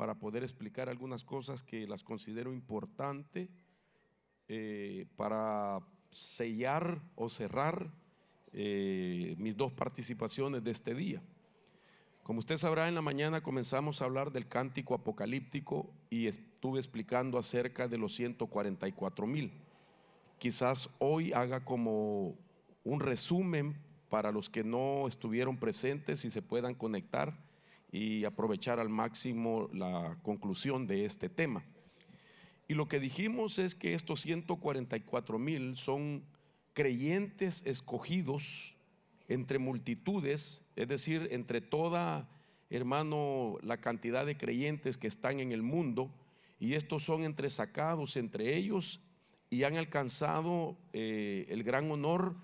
para poder explicar algunas cosas que las considero importantes eh, para sellar o cerrar eh, mis dos participaciones de este día. Como usted sabrá, en la mañana comenzamos a hablar del cántico apocalíptico y estuve explicando acerca de los 144 mil. Quizás hoy haga como un resumen para los que no estuvieron presentes y se puedan conectar y aprovechar al máximo la conclusión de este tema. Y lo que dijimos es que estos 144 mil son creyentes escogidos entre multitudes, es decir, entre toda, hermano, la cantidad de creyentes que están en el mundo, y estos son entresacados entre ellos y han alcanzado eh, el gran honor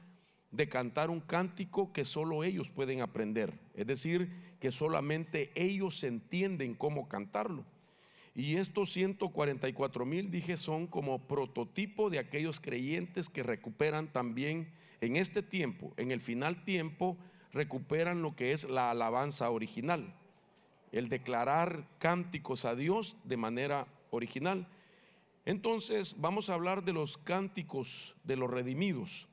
de cantar un cántico que solo ellos pueden aprender, es decir, que solamente ellos entienden cómo cantarlo. Y estos 144 mil, dije, son como prototipo de aquellos creyentes que recuperan también en este tiempo, en el final tiempo, recuperan lo que es la alabanza original, el declarar cánticos a Dios de manera original. Entonces vamos a hablar de los cánticos de los redimidos.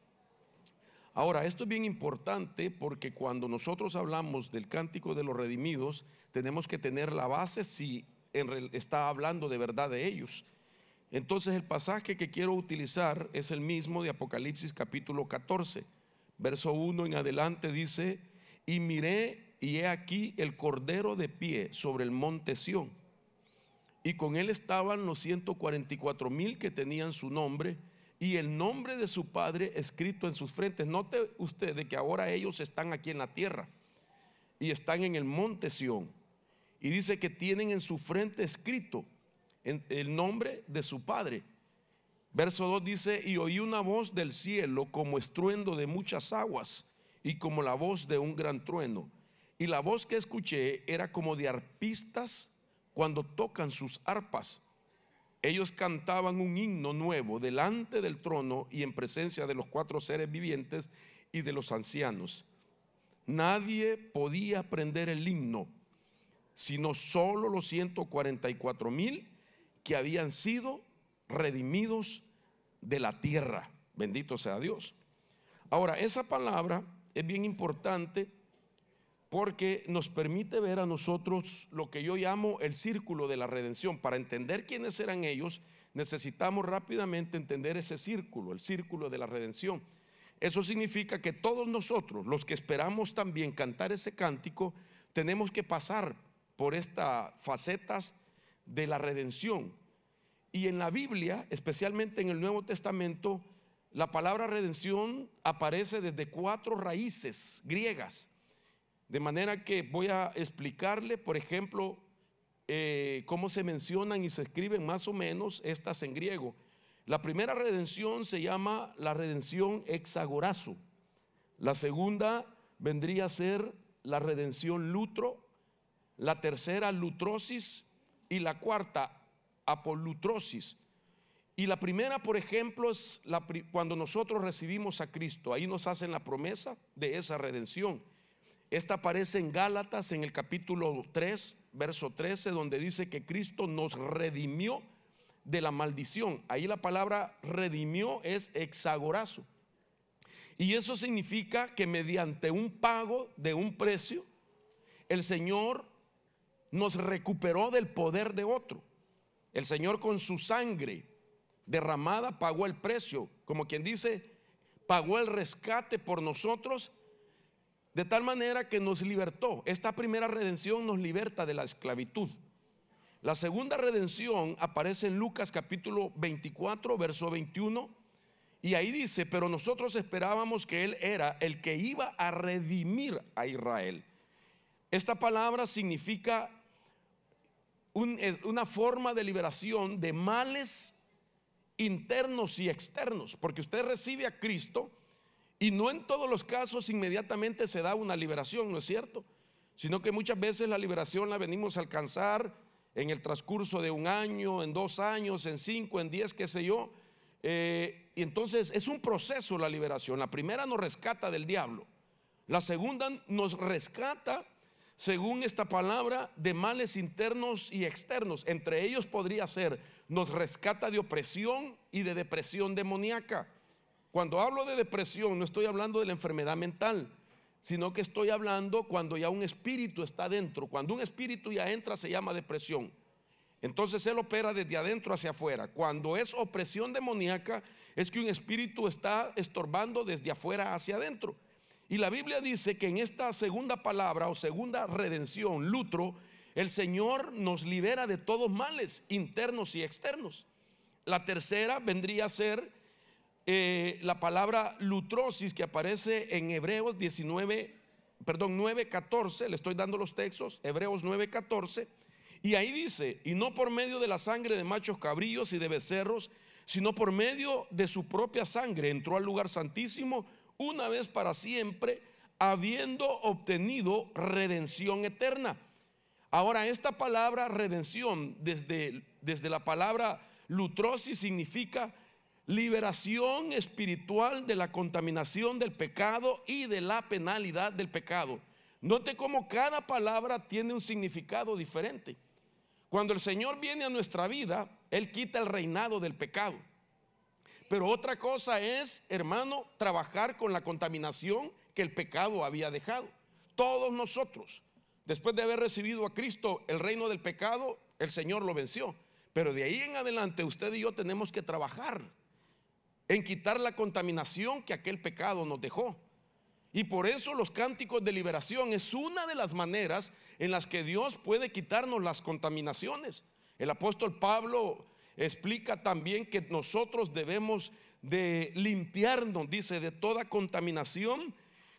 Ahora, esto es bien importante porque cuando nosotros hablamos del cántico de los redimidos, tenemos que tener la base si está hablando de verdad de ellos. Entonces el pasaje que quiero utilizar es el mismo de Apocalipsis capítulo 14, verso 1 en adelante dice, y miré y he aquí el cordero de pie sobre el monte Sión. Y con él estaban los 144 mil que tenían su nombre y el nombre de su Padre escrito en sus frentes. Note usted de que ahora ellos están aquí en la tierra y están en el monte Sión. Y dice que tienen en su frente escrito el nombre de su Padre. Verso 2 dice, y oí una voz del cielo como estruendo de muchas aguas y como la voz de un gran trueno. Y la voz que escuché era como de arpistas cuando tocan sus arpas ellos cantaban un himno nuevo delante del trono y en presencia de los cuatro seres vivientes y de los ancianos. Nadie podía aprender el himno, sino solo los 144 mil que habían sido redimidos de la tierra. Bendito sea Dios. Ahora, esa palabra es bien importante porque nos permite ver a nosotros lo que yo llamo el círculo de la redención. Para entender quiénes eran ellos, necesitamos rápidamente entender ese círculo, el círculo de la redención. Eso significa que todos nosotros, los que esperamos también cantar ese cántico, tenemos que pasar por estas facetas de la redención. Y en la Biblia, especialmente en el Nuevo Testamento, la palabra redención aparece desde cuatro raíces griegas de manera que voy a explicarle, por ejemplo, eh, cómo se mencionan y se escriben más o menos estas en griego. La primera redención se llama la redención hexagorazo. La segunda vendría a ser la redención lutro. La tercera, lutrosis. Y la cuarta, apolutrosis. Y la primera, por ejemplo, es la, cuando nosotros recibimos a Cristo. Ahí nos hacen la promesa de esa redención. Esta aparece en Gálatas en el capítulo 3, verso 13, donde dice que Cristo nos redimió de la maldición. Ahí la palabra redimió es hexagorazo. Y eso significa que mediante un pago de un precio, el Señor nos recuperó del poder de otro. El Señor con su sangre derramada pagó el precio, como quien dice, pagó el rescate por nosotros de tal manera que nos libertó. Esta primera redención nos liberta de la esclavitud. La segunda redención aparece en Lucas capítulo 24, verso 21. Y ahí dice, pero nosotros esperábamos que Él era el que iba a redimir a Israel. Esta palabra significa eh, una forma de liberación de males internos y externos, porque usted recibe a Cristo y no en todos los casos inmediatamente se da una liberación, ¿no es cierto? Sino que muchas veces la liberación la venimos a alcanzar en el transcurso de un año, en dos años, en cinco, en diez, qué sé yo. Eh, y entonces es un proceso la liberación. La primera nos rescata del diablo. La segunda nos rescata, según esta palabra, de males internos y externos. Entre ellos podría ser, nos rescata de opresión y de depresión demoníaca. Cuando hablo de depresión, no estoy hablando de la enfermedad mental, sino que estoy hablando cuando ya un espíritu está dentro. Cuando un espíritu ya entra se llama depresión. Entonces él opera desde adentro hacia afuera. Cuando es opresión demoníaca, es que un espíritu está estorbando desde afuera hacia adentro. Y la Biblia dice que en esta segunda palabra o segunda redención, lutro, el Señor nos libera de todos males internos y externos. La tercera vendría a ser eh, la palabra lutrosis que aparece en Hebreos 19, perdón, 9.14, le estoy dando los textos, Hebreos 9.14, y ahí dice, y no por medio de la sangre de machos cabríos y de becerros, sino por medio de su propia sangre entró al lugar santísimo una vez para siempre, habiendo obtenido redención eterna. Ahora, esta palabra redención, desde, desde la palabra lutrosis, significa liberación espiritual de la contaminación del pecado y de la penalidad del pecado. Note cómo cada palabra tiene un significado diferente. Cuando el Señor viene a nuestra vida, Él quita el reinado del pecado. Pero otra cosa es, hermano, trabajar con la contaminación que el pecado había dejado. Todos nosotros, después de haber recibido a Cristo el reino del pecado, el Señor lo venció. Pero de ahí en adelante usted y yo tenemos que trabajar en quitar la contaminación que aquel pecado nos dejó. Y por eso los cánticos de liberación es una de las maneras en las que Dios puede quitarnos las contaminaciones. El apóstol Pablo explica también que nosotros debemos de limpiarnos, dice, de toda contaminación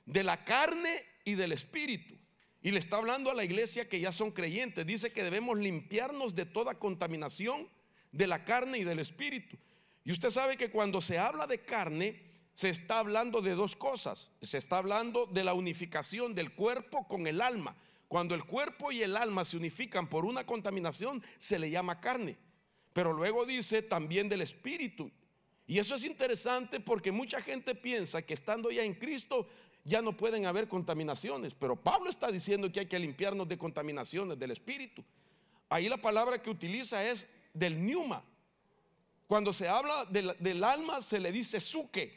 de la carne y del espíritu. Y le está hablando a la iglesia que ya son creyentes. Dice que debemos limpiarnos de toda contaminación de la carne y del espíritu. Y usted sabe que cuando se habla de carne, se está hablando de dos cosas. Se está hablando de la unificación del cuerpo con el alma. Cuando el cuerpo y el alma se unifican por una contaminación, se le llama carne. Pero luego dice también del espíritu. Y eso es interesante porque mucha gente piensa que estando ya en Cristo ya no pueden haber contaminaciones. Pero Pablo está diciendo que hay que limpiarnos de contaminaciones del espíritu. Ahí la palabra que utiliza es del neuma, cuando se habla del, alma se le dice suque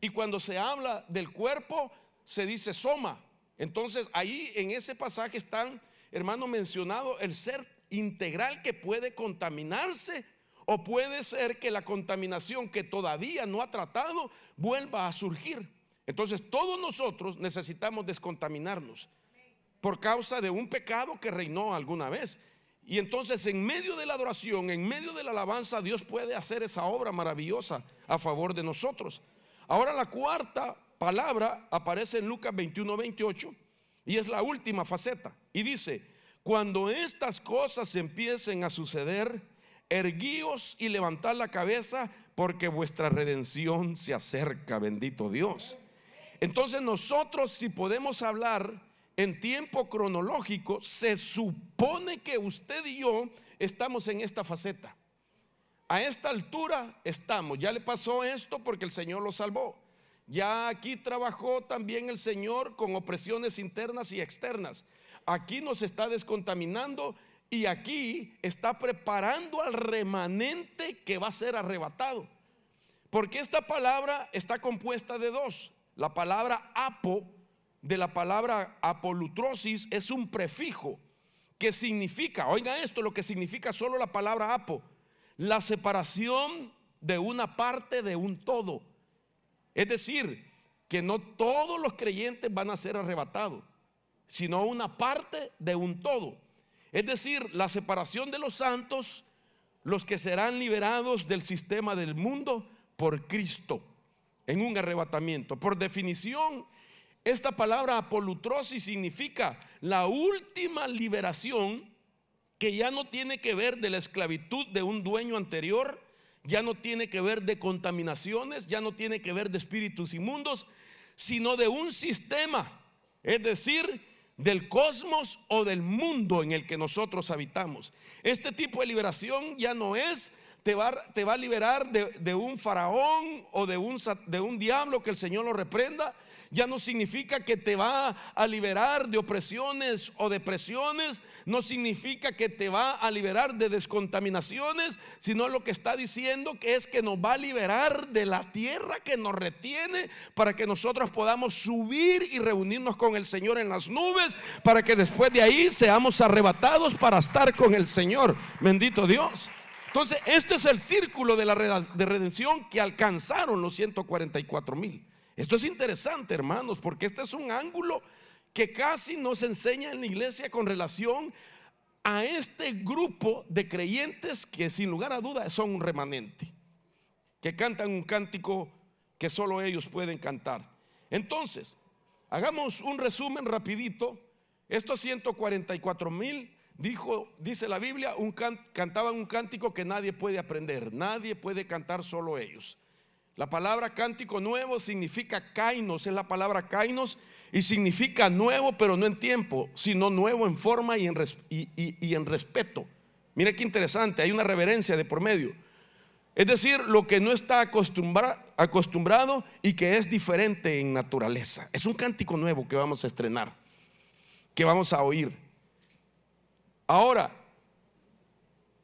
y cuando se habla del cuerpo se dice soma. Entonces ahí en ese pasaje están, hermano, mencionado el ser integral que puede contaminarse o puede ser que la contaminación que todavía no ha tratado vuelva a surgir. Entonces todos nosotros necesitamos descontaminarnos por causa de un pecado que reinó alguna vez. Y entonces en medio de la adoración, en medio de la alabanza, Dios puede hacer esa obra maravillosa a favor de nosotros. Ahora la cuarta palabra aparece en Lucas 21, 28 y es la última faceta. Y dice, cuando estas cosas empiecen a suceder, erguíos y levantad la cabeza porque vuestra redención se acerca, bendito Dios. Entonces nosotros si podemos hablar en tiempo cronológico, se supone que usted y yo estamos en esta faceta. A esta altura estamos. Ya le pasó esto porque el Señor lo salvó. Ya aquí trabajó también el Señor con opresiones internas y externas. Aquí nos está descontaminando y aquí está preparando al remanente que va a ser arrebatado. Porque esta palabra está compuesta de dos. La palabra apo de la palabra apolutrosis es un prefijo que significa, oiga esto, lo que significa solo la palabra apo, la separación de una parte de un todo. Es decir, que no todos los creyentes van a ser arrebatados, sino una parte de un todo. Es decir, la separación de los santos, los que serán liberados del sistema del mundo por Cristo en un arrebatamiento. Por definición, esta palabra apolutrosis significa la última liberación que ya no tiene que ver de la esclavitud de un dueño anterior, ya no tiene que ver de contaminaciones, ya no tiene que ver de espíritus inmundos, sino de un sistema, es decir, del cosmos o del mundo en el que nosotros habitamos. Este tipo de liberación ya no es te va, te va, a liberar de, un faraón o de un, de un diablo que el Señor lo reprenda, ya no significa que te va a liberar de opresiones o depresiones, no significa que te va a liberar de descontaminaciones, sino lo que está diciendo que es que nos va a liberar de la tierra que nos retiene para que nosotros podamos subir y reunirnos con el Señor en las nubes, para que después de ahí seamos arrebatados para estar con el Señor. Bendito Dios. Entonces, este es el círculo de la redención que alcanzaron los 144 mil. Esto es interesante, hermanos, porque este es un ángulo que casi no se enseña en la iglesia con relación a este grupo de creyentes que sin lugar a duda son un remanente, que cantan un cántico que solo ellos pueden cantar. Entonces, hagamos un resumen rapidito. Estos 144 mil, dijo, dice la Biblia, cantaban un cántico que nadie puede aprender, nadie puede cantar solo ellos. La palabra cántico nuevo significa kainos, es la palabra kainos y significa nuevo, pero no en tiempo, sino nuevo en forma y en, y, en respeto. Mire qué interesante, hay una reverencia de por medio. Es decir, lo que no está acostumbrado y que es diferente en naturaleza. Es un cántico nuevo que vamos a estrenar, que vamos a oír. Ahora,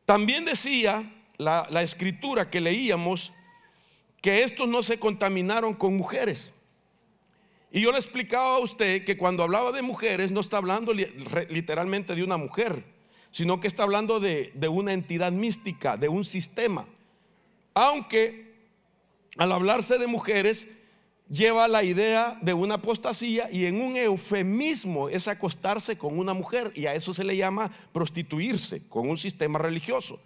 también decía la, la escritura que leíamos que estos no se contaminaron con mujeres. Y yo le explicaba a usted que cuando hablaba de mujeres no está hablando literalmente de una mujer, sino que está hablando de, una entidad mística, de un sistema. Aunque al hablarse de mujeres lleva la idea de una apostasía y en un eufemismo es acostarse con una mujer y a eso se le llama prostituirse con un sistema religioso.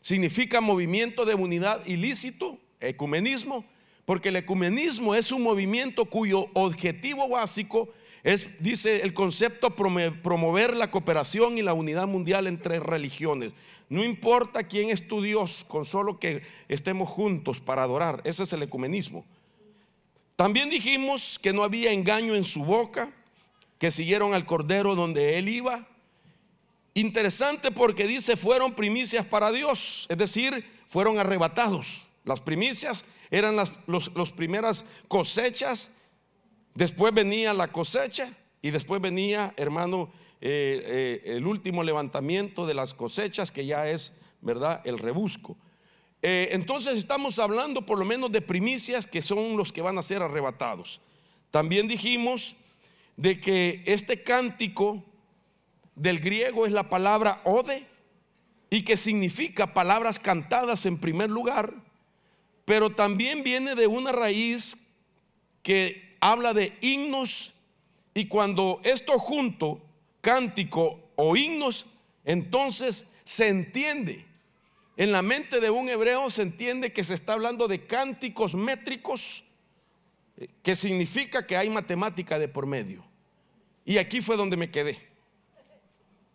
Significa movimiento de unidad ilícito ecumenismo? Porque el ecumenismo es un movimiento cuyo objetivo básico es, dice el concepto, promover la cooperación y la unidad mundial entre religiones. No importa quién es tu Dios, con solo que estemos juntos para adorar. Ese es el ecumenismo. También dijimos que no había engaño en su boca, que siguieron al Cordero donde él iba. Interesante porque dice, fueron primicias para Dios, es decir, fueron arrebatados. Las primicias eran las primeras cosechas, después venía la cosecha y después venía, hermano, eh, eh, el último levantamiento de las cosechas que ya es, ¿verdad?, el rebusco. Eh, entonces estamos hablando por lo menos de primicias que son los que van a ser arrebatados. También dijimos de que este cántico del griego es la palabra ode y que significa palabras cantadas en primer lugar pero también viene de una raíz que habla de himnos y cuando esto junto, cántico o himnos, entonces se entiende. En la mente de un hebreo se entiende que se está hablando de cánticos métricos, eh, que significa que hay matemática de por medio. Y aquí fue donde me quedé.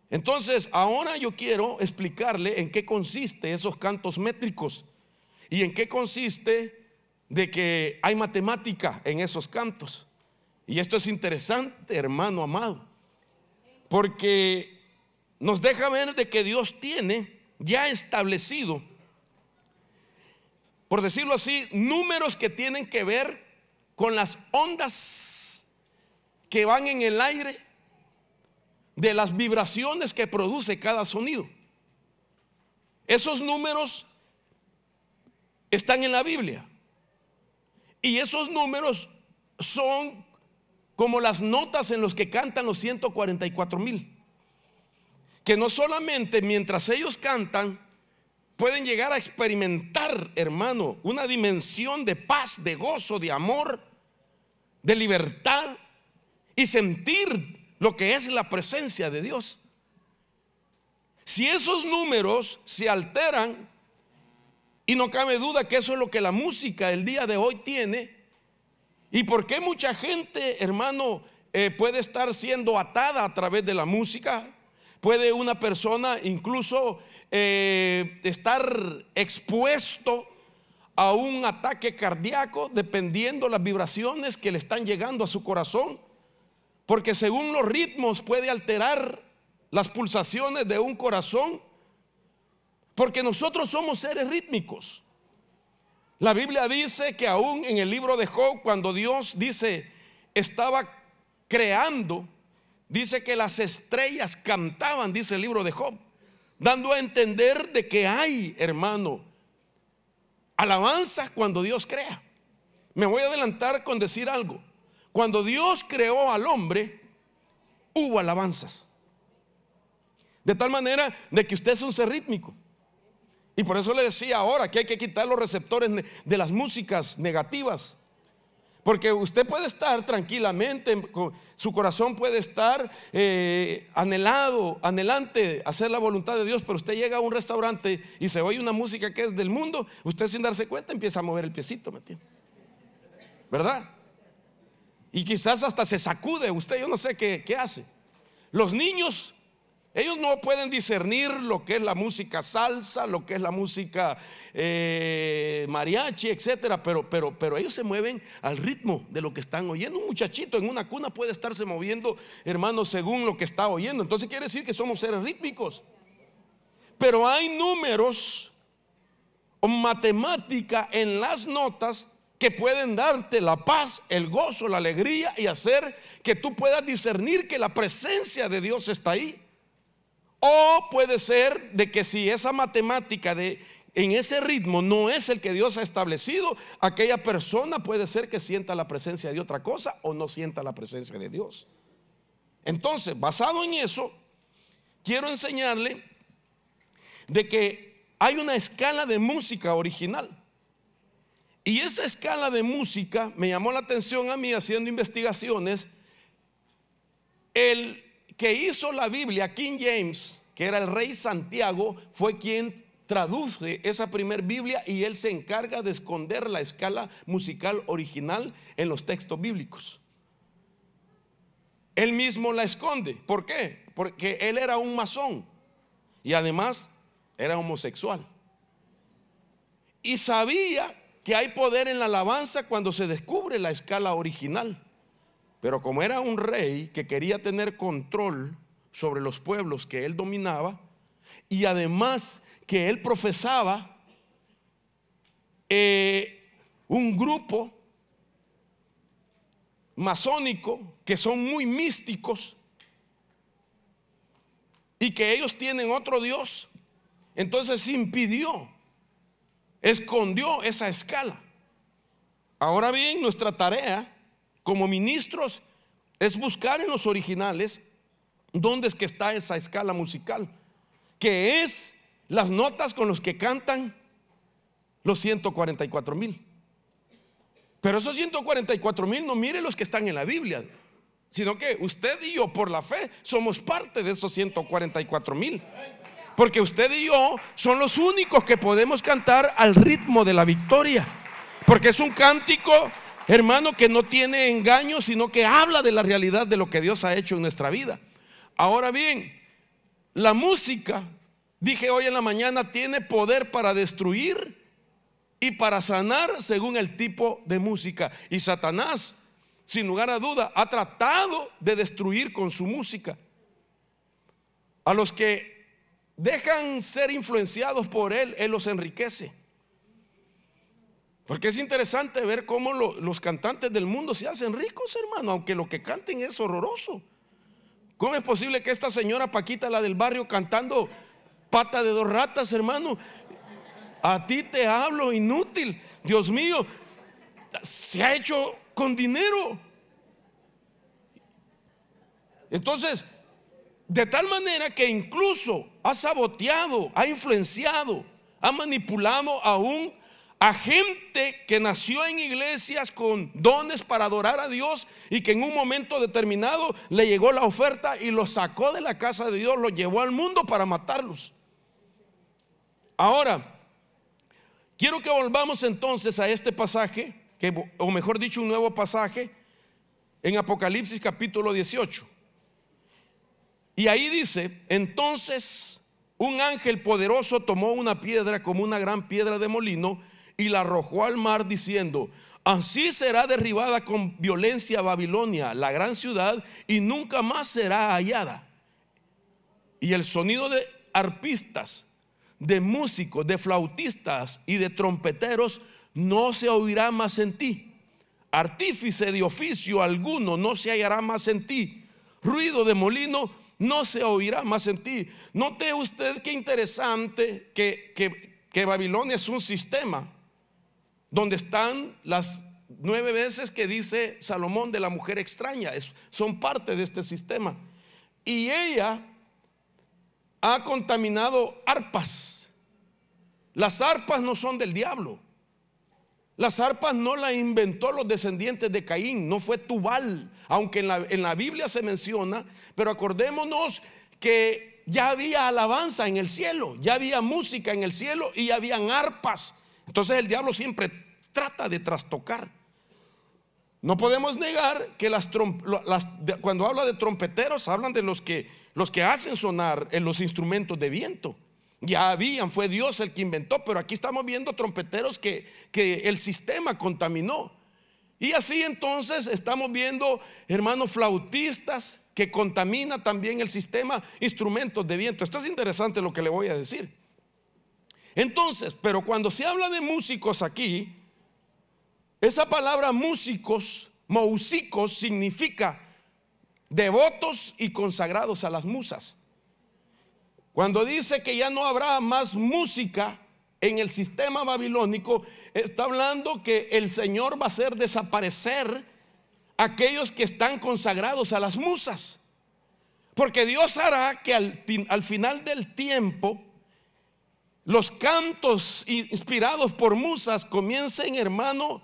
Entonces, ahora yo quiero explicarle en qué consiste esos cantos métricos. ¿Y en qué consiste de que hay matemática en esos cantos? Y esto es interesante, hermano amado, porque nos deja ver de que Dios tiene ya establecido, por decirlo así, números que tienen que ver con las ondas que van en el aire, de las vibraciones que produce cada sonido. Esos números están en la Biblia. Y esos números son como las notas en los que cantan los 144 mil. Que no solamente mientras ellos cantan, pueden llegar a experimentar, hermano, una dimensión de paz, de gozo, de amor, de libertad y sentir lo que es la presencia de Dios. Si esos números se alteran, y no cabe duda que eso es lo que la música el día de hoy tiene. ¿Y por qué mucha gente, hermano, eh, puede estar siendo atada a través de la música? Puede una persona incluso eh, estar expuesto a un ataque cardíaco dependiendo las vibraciones que le están llegando a su corazón. Porque según los ritmos puede alterar las pulsaciones de un corazón porque nosotros somos seres rítmicos. La Biblia dice que aún en el libro de Job, cuando Dios dice, estaba creando, dice que las estrellas cantaban, dice el libro de Job, dando a entender de que hay, hermano, alabanzas cuando Dios crea. Me voy a adelantar con decir algo. Cuando Dios creó al hombre, hubo alabanzas. De tal manera de que usted es un ser rítmico. Y por eso le decía ahora que hay que quitar los receptores de las músicas negativas. Porque usted puede estar tranquilamente, su corazón puede estar eh, anhelado, anhelante, hacer la voluntad de Dios, pero usted llega a un restaurante y se oye una música que es del mundo, usted sin darse cuenta empieza a mover el piecito, ¿me ¿Verdad? Y quizás hasta se sacude, usted yo no sé qué hace. Los niños ellos no pueden discernir lo que es la música salsa, lo que es la música eh, mariachi, etcétera, pero, pero, pero ellos se mueven al ritmo de lo que están oyendo. Un muchachito en una cuna puede estarse moviendo, hermano, según lo que está oyendo. Entonces quiere decir que somos seres rítmicos. Pero hay números o matemática en las notas que pueden darte la paz, el gozo, la alegría y hacer que tú puedas discernir que la presencia de Dios está ahí. O puede ser de que si esa matemática de en ese ritmo no es el que Dios ha establecido, aquella persona puede ser que sienta la presencia de otra cosa o no sienta la presencia de Dios. Entonces, basado en eso, quiero enseñarle de que hay una escala de música original. Y esa escala de música me llamó la atención a mí haciendo investigaciones. El que hizo la Biblia, King James, que era el rey Santiago, fue quien traduce esa primer Biblia y él se encarga de esconder la escala musical original en los textos bíblicos. Él mismo la esconde. ¿Por qué? Porque él era un masón y además era homosexual. Y sabía que hay poder en la alabanza cuando se descubre la escala original. Pero como era un rey que quería tener control sobre los pueblos que él dominaba y además que él profesaba eh, un grupo masónico que son muy místicos y que ellos tienen otro Dios, entonces impidió, escondió esa escala. Ahora bien, nuestra tarea como ministros es buscar en los originales dónde es que está esa escala musical, que es las notas con los que cantan los 144 mil. Pero esos 144 mil no mire los que están en la Biblia, sino que usted y yo por la fe somos parte de esos 144 mil. Porque usted y yo son los únicos que podemos cantar al ritmo de la victoria. Porque es un cántico hermano, que no tiene engaño, sino que habla de la realidad de lo que Dios ha hecho en nuestra vida. Ahora bien, la música, dije hoy en la mañana, tiene poder para destruir y para sanar según el tipo de música. Y Satanás, sin lugar a duda, ha tratado de destruir con su música. A los que dejan ser influenciados por él, él los enriquece. Porque es interesante ver cómo los cantantes del mundo se hacen ricos, hermano, aunque lo que canten es horroroso. ¿Cómo es posible que esta señora Paquita, la del barrio, cantando pata de dos ratas, hermano? A ti te hablo, inútil. Dios mío, se ha hecho con dinero. Entonces, de tal manera que incluso ha saboteado, ha influenciado, ha manipulado a un a gente que nació en iglesias con dones para adorar a Dios y que en un momento determinado le llegó la oferta y los sacó de la casa de Dios, los llevó al mundo para matarlos. Ahora, quiero que volvamos entonces a este pasaje, que, o mejor dicho, un nuevo pasaje en Apocalipsis capítulo 18. Y ahí dice, entonces un ángel poderoso tomó una piedra como una gran piedra de molino, y la arrojó al mar diciendo, Así será derribada con violencia Babilonia, la gran ciudad, y nunca más será hallada. Y el sonido de arpistas, de músicos, de flautistas y de trompeteros no se oirá más en ti. Artífice de oficio alguno no se hallará más en ti. Ruido de molino no se oirá más en ti. Note usted qué interesante que, que Babilonia es un sistema donde están las nueve veces que dice Salomón de la mujer extraña, son parte de este sistema. Y ella ha contaminado arpas. Las arpas no son del diablo. Las arpas no las inventó los descendientes de Caín, no fue Tubal, aunque en la, en la Biblia se menciona, pero acordémonos que ya había alabanza en el cielo, ya había música en el cielo y ya habían arpas. Entonces el diablo siempre trata de trastocar. No podemos negar que las, cuando habla de trompeteros, hablan de los que, los que hacen sonar en los instrumentos de viento. Ya habían, fue Dios el que inventó, pero aquí estamos viendo trompeteros que, que el sistema contaminó. Y así entonces estamos viendo, hermanos, flautistas que contamina también el sistema, instrumentos de viento. Esto es interesante lo que le voy a decir. Entonces, pero cuando se habla de músicos aquí, esa palabra músicos, mousicos, significa devotos y consagrados a las musas. Cuando dice que ya no habrá más música en el sistema babilónico, está hablando que el Señor va a hacer desaparecer aquellos que están consagrados a las musas. Porque Dios hará que al, al final del tiempo, los cantos inspirados por musas comiencen, hermano,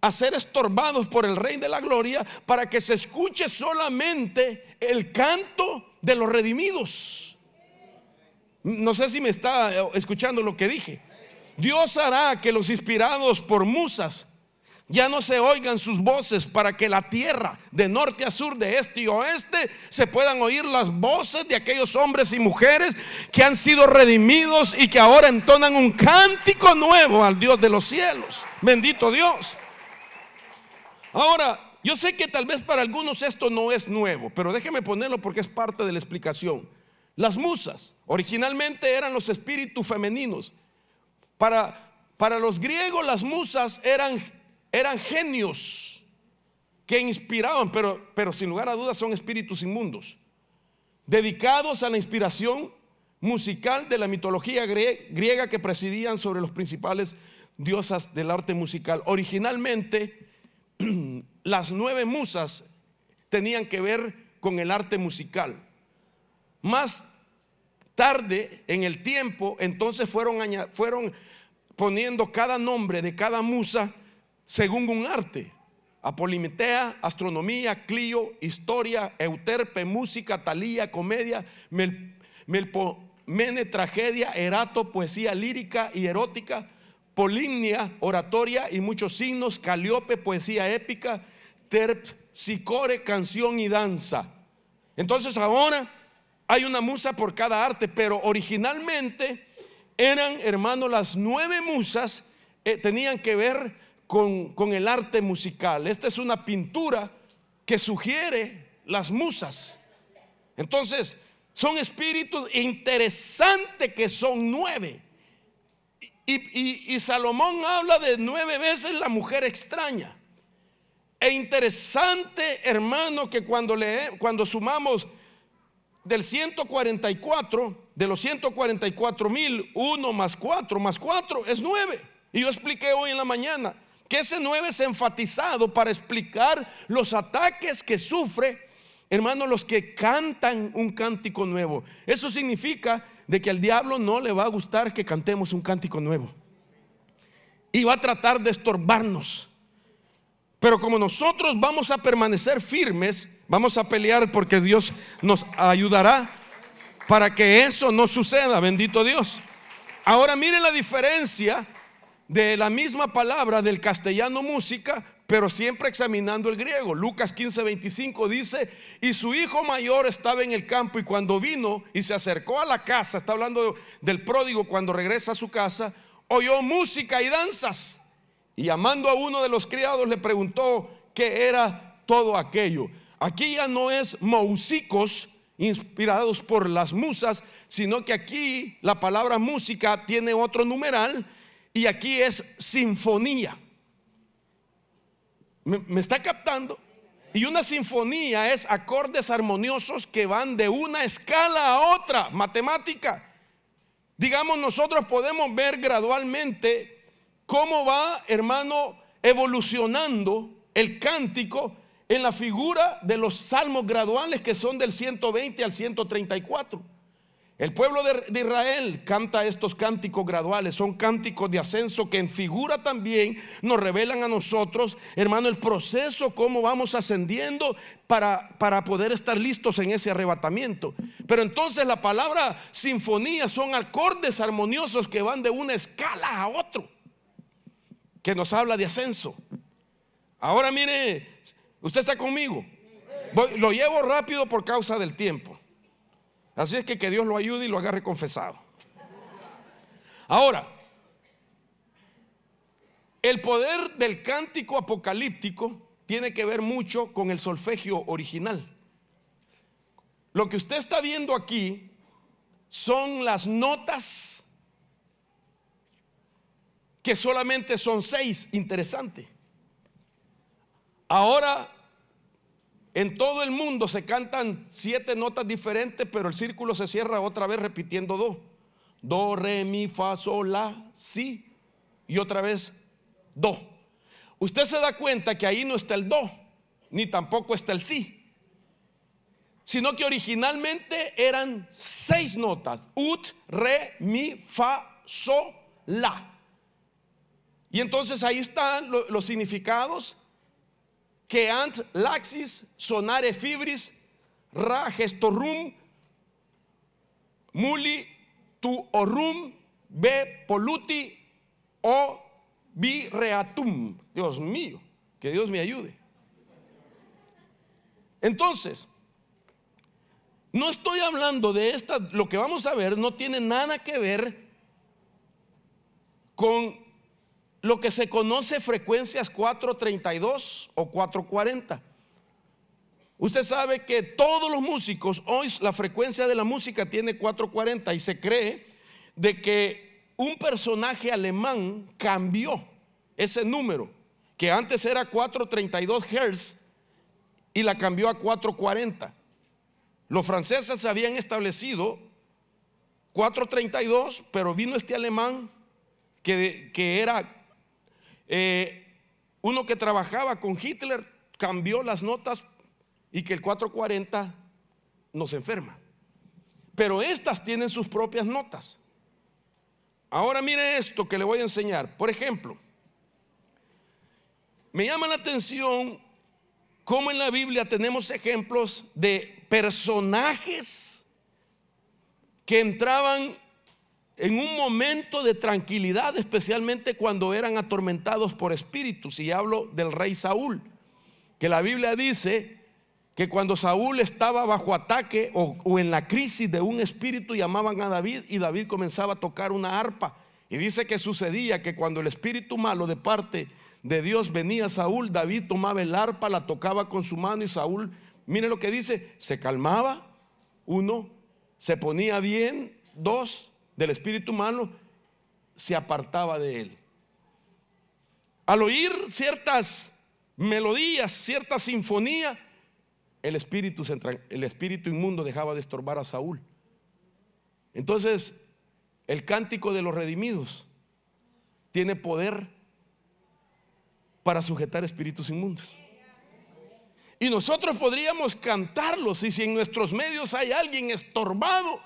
a ser estorbados por el Rey de la Gloria para que se escuche solamente el canto de los redimidos. No sé si me está escuchando lo que dije. Dios hará que los inspirados por musas ya no se oigan sus voces para que la tierra, de norte a sur, de este y oeste, se puedan oír las voces de aquellos hombres y mujeres que han sido redimidos y que ahora entonan un cántico nuevo al Dios de los cielos. Bendito Dios. Ahora, yo sé que tal vez para algunos esto no es nuevo, pero déjeme ponerlo porque es parte de la explicación. Las musas originalmente eran los espíritus femeninos. Para, para los griegos las musas eran eran genios que inspiraban, pero, pero sin lugar a dudas son espíritus inmundos, dedicados a la inspiración musical de la mitología griega que presidían sobre los principales diosas del arte musical. Originalmente, las nueve musas tenían que ver con el arte musical. Más tarde en el tiempo, entonces fueron, fueron poniendo cada nombre de cada musa según un arte. Apolimetea, astronomía, clío, historia, Euterpe, música, Talía, comedia, Melpomene, tragedia, Erato, poesía lírica y erótica, Polimnia, oratoria y muchos signos, Caliope, poesía épica, Terpsicore, canción y danza. Entonces ahora hay una musa por cada arte, pero originalmente eran, hermanos, las nueve musas eh, tenían que ver con, el arte musical. Esta es una pintura que sugiere las musas. Entonces, son espíritus interesantes que son nueve. Y, Salomón habla de nueve veces la mujer extraña. E interesante, hermano, que cuando, le, cuando sumamos del 144, de los 144 mil, uno más cuatro más cuatro es nueve. Y yo expliqué hoy en la mañana que ese 9 es enfatizado para explicar los ataques que sufre, hermanos, los que cantan un cántico nuevo. Eso significa de que al diablo no le va a gustar que cantemos un cántico nuevo. Y va a tratar de estorbarnos. Pero como nosotros vamos a permanecer firmes, vamos a pelear porque Dios nos ayudará para que eso no suceda, bendito Dios. Ahora miren la diferencia de la misma palabra del castellano música, pero siempre examinando el griego. Lucas 15, 25 dice, y su hijo mayor estaba en el campo y cuando vino y se acercó a la casa, está hablando del pródigo cuando regresa a su casa, oyó música y danzas. Y llamando a uno de los criados le preguntó qué era todo aquello. Aquí ya no es músicos inspirados por las musas, sino que aquí la palabra música tiene otro numeral y aquí es sinfonía. ¿Me, está captando? Y una sinfonía es acordes armoniosos que van de una escala a otra, matemática. Digamos, nosotros podemos ver gradualmente cómo va, hermano, evolucionando el cántico en la figura de los salmos graduales que son del 120 al 134. El pueblo de, Israel canta estos cánticos graduales, son cánticos de ascenso que en figura también nos revelan a nosotros, hermano, el proceso, cómo vamos ascendiendo para, para poder estar listos en ese arrebatamiento. Pero entonces la palabra sinfonía son acordes armoniosos que van de una escala a otro, que nos habla de ascenso. Ahora mire, usted está conmigo. lo llevo rápido por causa del tiempo. Así es que que Dios lo ayude y lo agarre confesado. Ahora, el poder del cántico apocalíptico tiene que ver mucho con el solfegio original. Lo que usted está viendo aquí son las notas que solamente son seis, interesante. Ahora en todo el mundo se cantan siete notas diferentes, pero el círculo se cierra otra vez repitiendo Do Do, re, mi, fa, sol, la, si. Y otra vez do. Usted se da cuenta que ahí no está el do, ni tampoco está el si. Sino que originalmente eran seis notas. Ut, re, mi, fa, sol, la. Y entonces ahí están los significados que ant laxis sonare fibris ragestorum muli tu orum be poluti o reatum. Dios mío, que Dios me ayude. Entonces, no estoy hablando de esta, lo que vamos a ver no tiene nada que ver con lo que se conoce frecuencias 432 o 440. Usted sabe que todos los músicos, hoy la frecuencia de la música tiene 440 y se cree de que un personaje alemán cambió ese número, que antes era 432 Hz y la cambió a 440. Los franceses habían establecido 432, pero vino este alemán que, que era eh, uno que trabajaba con Hitler cambió las notas y que el 440 nos enferma. Pero estas tienen sus propias notas. Ahora mire esto que le voy a enseñar. Por ejemplo, me llama la atención cómo en la Biblia tenemos ejemplos de personajes que entraban en un momento de tranquilidad, especialmente cuando eran atormentados por espíritus. Y hablo del rey Saúl, que la Biblia dice que cuando Saúl estaba bajo ataque o, en la crisis de un espíritu llamaban a David y David comenzaba a tocar una arpa. Y dice que sucedía que cuando el espíritu malo de parte de Dios venía a Saúl, David tomaba el arpa, la tocaba con su mano y Saúl, mire lo que dice, se calmaba, uno, se ponía bien, dos, del espíritu humano, se apartaba de él. Al oír ciertas melodías, cierta sinfonía, el espíritu, el espíritu inmundo dejaba de estorbar a Saúl. Entonces, el cántico de los redimidos tiene poder para sujetar espíritus inmundos. Y nosotros podríamos cantarlos y si en nuestros medios hay alguien estorbado,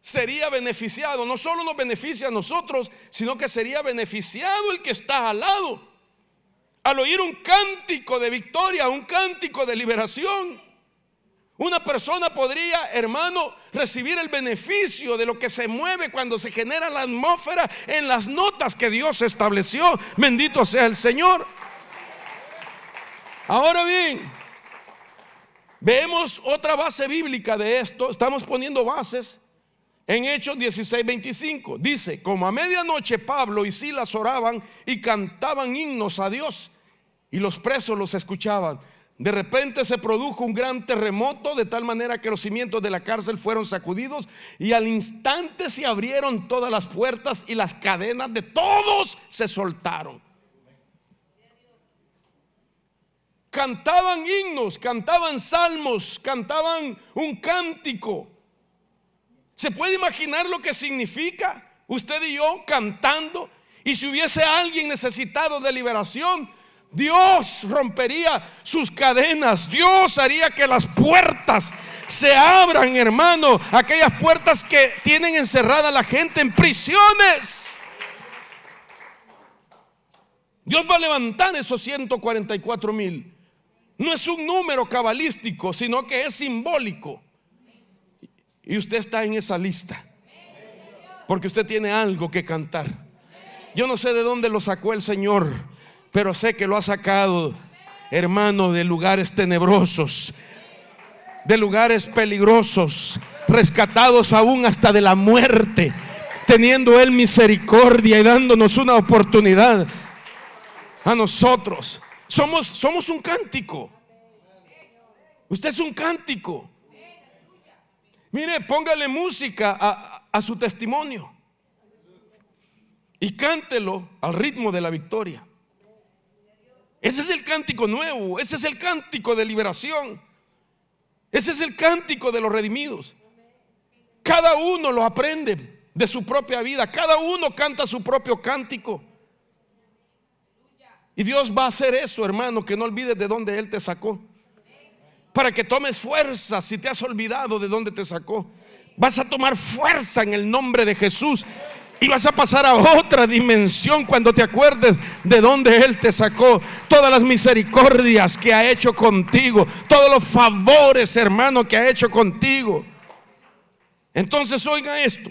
sería beneficiado. No solo nos beneficia a nosotros, sino que sería beneficiado el que está al lado. Al oír un cántico de victoria, un cántico de liberación, una persona podría, hermano, recibir el beneficio de lo que se mueve cuando se genera la atmósfera en las notas que Dios estableció. Bendito sea el Señor. Ahora bien, Vemos otra base bíblica de esto. Estamos poniendo bases en Hechos 16, 25 dice, como a medianoche Pablo y Silas oraban y cantaban himnos a Dios y los presos los escuchaban. De repente se produjo un gran terremoto de tal manera que los cimientos de la cárcel fueron sacudidos y al instante se abrieron todas las puertas y las cadenas de todos se soltaron. Cantaban himnos, cantaban salmos, cantaban un cántico. ¿Se puede imaginar lo que significa usted y yo cantando? Y si hubiese alguien necesitado de liberación, Dios rompería sus cadenas. Dios haría que las puertas se abran, hermano. Aquellas puertas que tienen encerrada la gente en prisiones. Dios va a levantar esos 144 mil. No es un número cabalístico, sino que es simbólico. Y usted está en esa lista. Porque usted tiene algo que cantar. Yo no sé de dónde lo sacó el Señor, pero sé que lo ha sacado, hermano, de lugares tenebrosos, de lugares peligrosos, rescatados aún hasta de la muerte, teniendo Él misericordia y dándonos una oportunidad a nosotros. Somos, somos un cántico. Usted es un cántico. Mire, póngale música a, a su testimonio y cántelo al ritmo de la victoria. Ese es el cántico nuevo, ese es el cántico de liberación, ese es el cántico de los redimidos. Cada uno lo aprende de su propia vida, cada uno canta su propio cántico. Y Dios va a hacer eso, hermano, que no olvides de dónde Él te sacó para que tomes fuerza si te has olvidado de dónde te sacó. Vas a tomar fuerza en el nombre de Jesús y vas a pasar a otra dimensión cuando te acuerdes de dónde Él te sacó. Todas las misericordias que ha hecho contigo. Todos los favores, hermano, que ha hecho contigo. Entonces, oiga esto.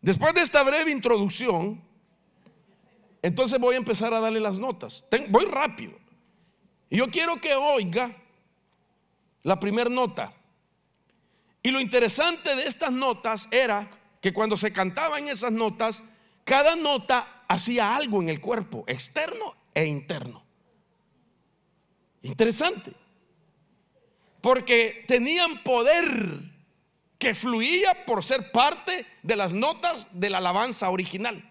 Después de esta breve introducción, entonces voy a empezar a darle las notas. voy rápido. Yo quiero que oiga la primera nota. Y lo interesante de estas notas era que cuando se cantaban esas notas, cada nota hacía algo en el cuerpo, externo e interno. Interesante. Porque tenían poder que fluía por ser parte de las notas de la alabanza original.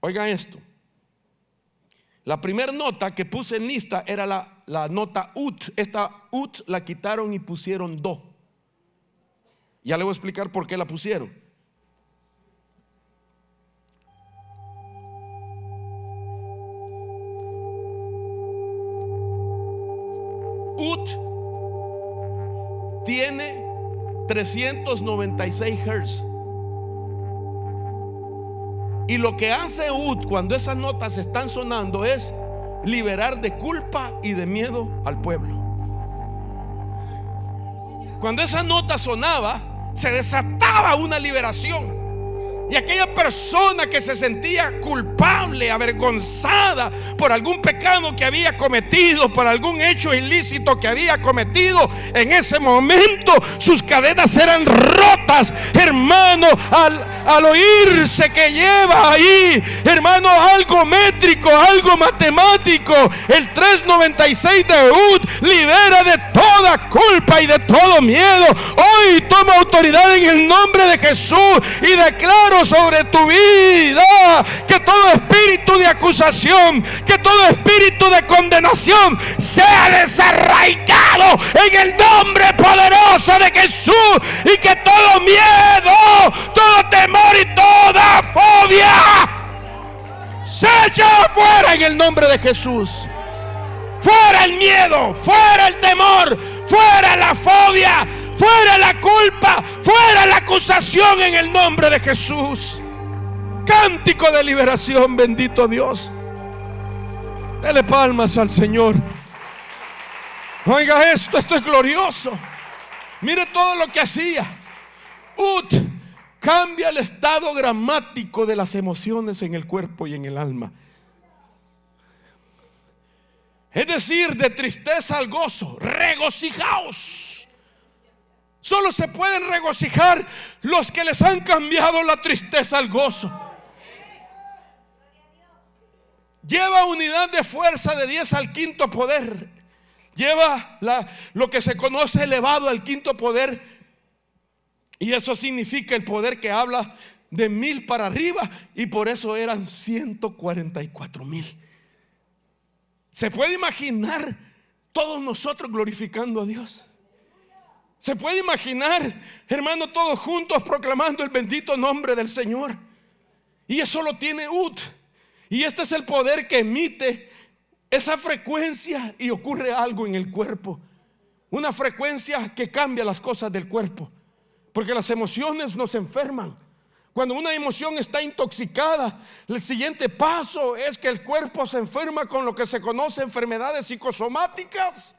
Oigan esto. La primera nota que puse en lista era la, la nota ut. Esta ut la quitaron y pusieron do. Ya le voy a explicar por qué la pusieron. Ut tiene 396 Hz. Y lo que hace Ud cuando esas notas están sonando es liberar de culpa y de miedo al pueblo. Cuando esa nota sonaba, se desataba una liberación. Y aquella persona que se sentía culpable, avergonzada por algún pecado que había cometido, por algún hecho ilícito que había cometido, en ese momento sus cadenas eran rotas, hermano, al, al oírse que lleva ahí, hermano, algo métrico, algo matemático, el 396 de Ud libera de toda culpa y de todo miedo. Toma autoridad en el nombre de Jesús y declaro sobre tu vida que todo espíritu de acusación, que todo espíritu de condenación sea desarraigado en el nombre poderoso de Jesús y que todo miedo, todo temor y toda fobia se echa fuera en el nombre de Jesús. Fuera el miedo, fuera el temor, fuera la fobia, fuera la culpa, fuera la acusación en el nombre de Jesús. Cántico de liberación, bendito Dios. Dele palmas al Señor. Oiga esto, esto es glorioso. Mire todo lo que hacía. Ut cambia el estado gramático de las emociones en el cuerpo y en el alma. Es decir, de tristeza al gozo, regocijaos. Solo se pueden regocijar los que les han cambiado la tristeza al gozo. Lleva unidad de fuerza de 10 al quinto poder. Lleva la, lo que se conoce elevado al quinto poder. Y eso significa el poder que habla de mil para arriba. Y por eso eran 144 mil. ¿Se puede imaginar todos nosotros glorificando a Dios? ¿Se puede imaginar, hermano, todos juntos proclamando el bendito nombre del Señor? Y eso lo tiene Ut. Y este es el poder que emite esa frecuencia y ocurre algo en el cuerpo. Una frecuencia que cambia las cosas del cuerpo. Porque las emociones nos enferman. Cuando una emoción está intoxicada, el siguiente paso es que el cuerpo se enferma con lo que se conoce enfermedades psicosomáticas.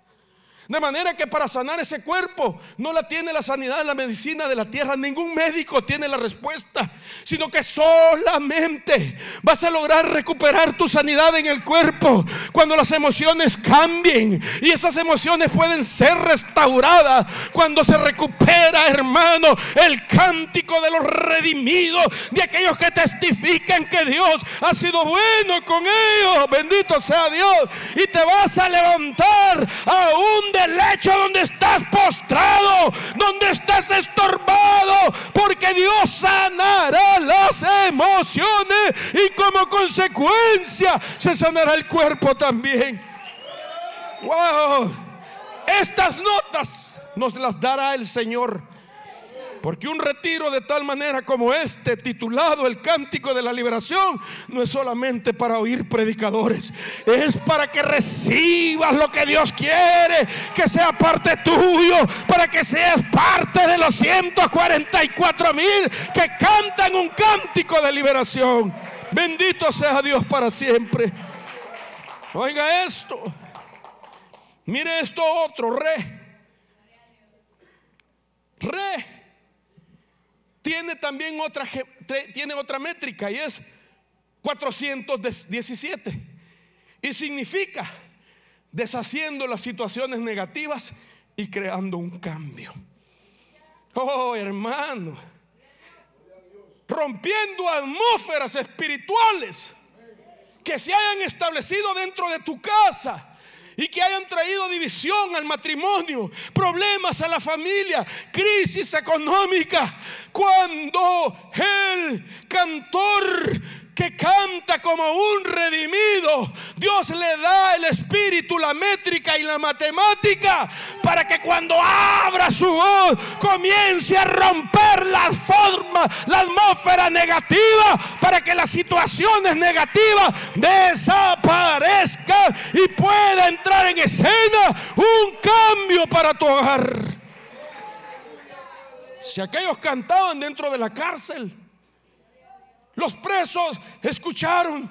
De manera que para sanar ese cuerpo no la tiene la sanidad, la medicina de la tierra. Ningún médico tiene la respuesta, sino que solamente vas a lograr recuperar tu sanidad en el cuerpo cuando las emociones cambien. Y esas emociones pueden ser restauradas cuando se recupera, hermano, el cántico de los redimidos, de aquellos que testifican que Dios ha sido bueno con ellos. Bendito sea Dios. Y te vas a levantar aún el lecho donde estás postrado, donde estás estorbado, porque Dios sanará las emociones y como consecuencia se sanará el cuerpo también. Wow, estas notas nos las dará el Señor porque un retiro de tal manera como este, titulado El Cántico de la Liberación, no es solamente para oír predicadores, es para que recibas lo que Dios quiere, que sea parte tuyo, para que seas parte de los 144 mil que cantan un cántico de liberación. Bendito sea Dios para siempre. Oiga esto. Mire esto otro, re. Re tiene también otra, tiene otra métrica y es 417. Y significa deshaciendo las situaciones negativas y creando un cambio. Oh, hermano. Rompiendo atmósferas espirituales que se hayan establecido dentro de tu casa y que hayan traído división al matrimonio, problemas a la familia, crisis económica. Cuando el cantor que canta como un redimido, Dios le da el espíritu, la métrica y la matemática para que cuando abra su voz comience a romper la forma, la atmósfera negativa, para que las situaciones negativas desaparezcan y pueda entrar en escena un cambio para tu hogar. Si aquellos cantaban dentro de la cárcel, los presos escucharon,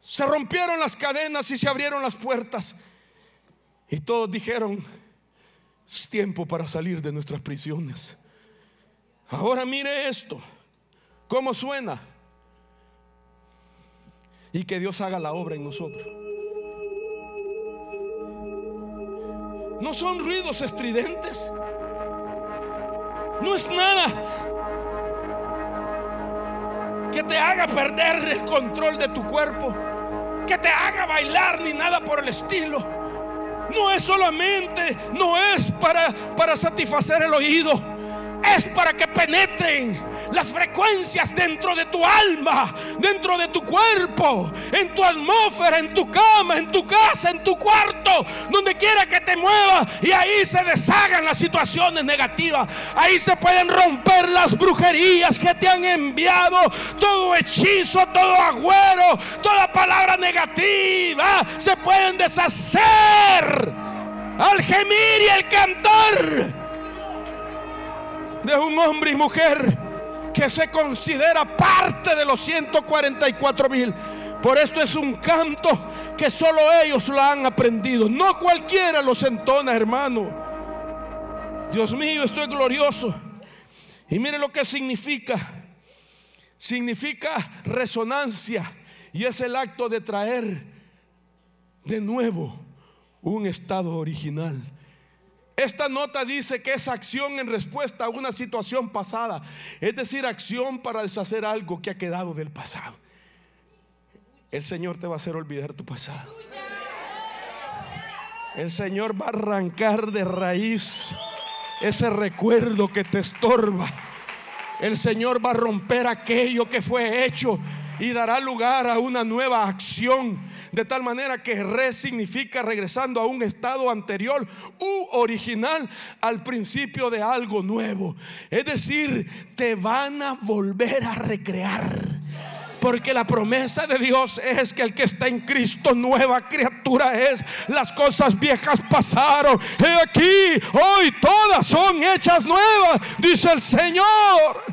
se rompieron las cadenas y se abrieron las puertas. Y todos dijeron, es tiempo para salir de nuestras prisiones. Ahora mire esto, cómo suena. Y que Dios haga la obra en nosotros. No son ruidos estridentes. No es nada que te haga perder el control de tu cuerpo, que te haga bailar ni nada por el estilo. No es solamente, no es para, para satisfacer el oído, es para que penetren las frecuencias dentro de tu alma, dentro de tu cuerpo, en tu atmósfera, en tu cama, en tu casa, en tu cuarto, donde quiera que te muevas. Y ahí se deshagan las situaciones negativas. Ahí se pueden romper las brujerías que te han enviado. Todo hechizo, todo agüero, toda palabra negativa se pueden deshacer. Al gemir y el cantar de un hombre y mujer que se considera parte de los 144 mil. Por esto es un canto que solo ellos lo han aprendido. No cualquiera los entona, hermano. Dios mío, estoy glorioso. Y mire lo que significa. Significa resonancia. Y es el acto de traer de nuevo un estado original esta nota dice que es acción en respuesta a una situación pasada, es decir, acción para deshacer algo que ha quedado del pasado. El Señor te va a hacer olvidar tu pasado. El Señor va a arrancar de raíz ese recuerdo que te estorba. El Señor va a romper aquello que fue hecho y dará lugar a una nueva acción de tal manera que re significa regresando a un estado anterior u original al principio de algo nuevo. Es decir, te van a volver a recrear. Porque la promesa de Dios es que el que está en Cristo nueva criatura es. Las cosas viejas pasaron. He aquí, hoy todas son hechas nuevas, dice el Señor.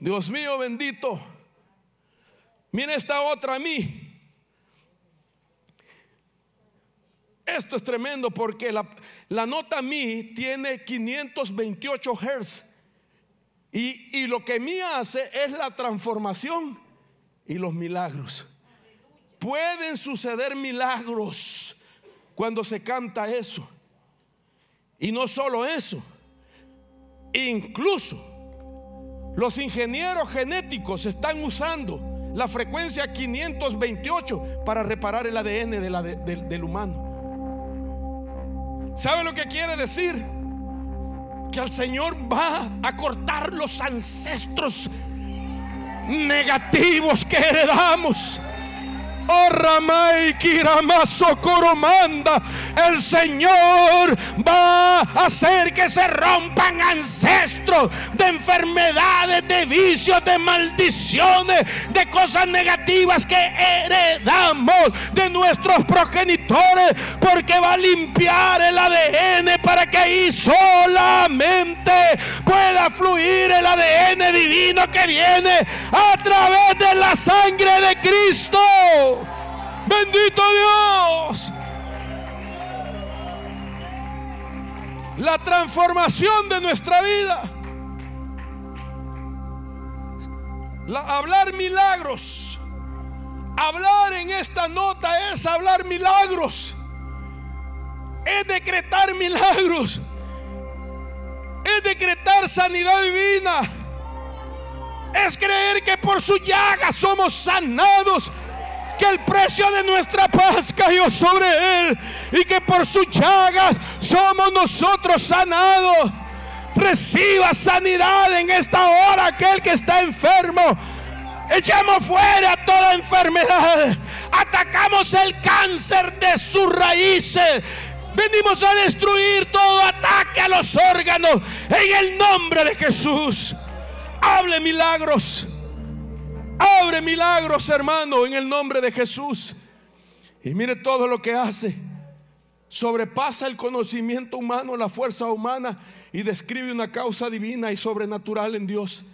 Dios mío bendito. Mira esta otra mi. Esto es tremendo porque la, la nota mi tiene 528 Hz. Y, y, lo que mi hace es la transformación y los milagros. Pueden suceder milagros cuando se canta eso. Y no solo eso, incluso los ingenieros genéticos están usando la frecuencia 528 para reparar el ADN del humano. ¿Sabe lo que quiere decir? Que al Señor va a cortar los ancestros negativos que heredamos. Manda, El Señor va a hacer que se rompan ancestros de enfermedades, de vicios, de maldiciones, de cosas negativas que heredamos de nuestros progenitores, porque va a limpiar el ADN para que ahí solamente pueda fluir el ADN divino que viene a través de la sangre de Cristo. Bendito Dios. La transformación de nuestra vida. hablar milagros. Hablar en esta nota es hablar milagros. Es decretar milagros. Es decretar sanidad divina. Es creer que por su llaga somos sanados que el precio de nuestra paz cayó sobre Él y que por sus llagas somos nosotros sanados. Reciba sanidad en esta hora aquel que está enfermo. echemos fuera toda enfermedad. Atacamos el cáncer de sus raíces. Venimos a destruir todo ataque a los órganos en el nombre de Jesús. Hable milagros. Abre milagros, hermano, en el nombre de Jesús. Y mire todo lo que hace. Sobrepasa el conocimiento humano, la fuerza humana y describe una causa divina y sobrenatural en Dios.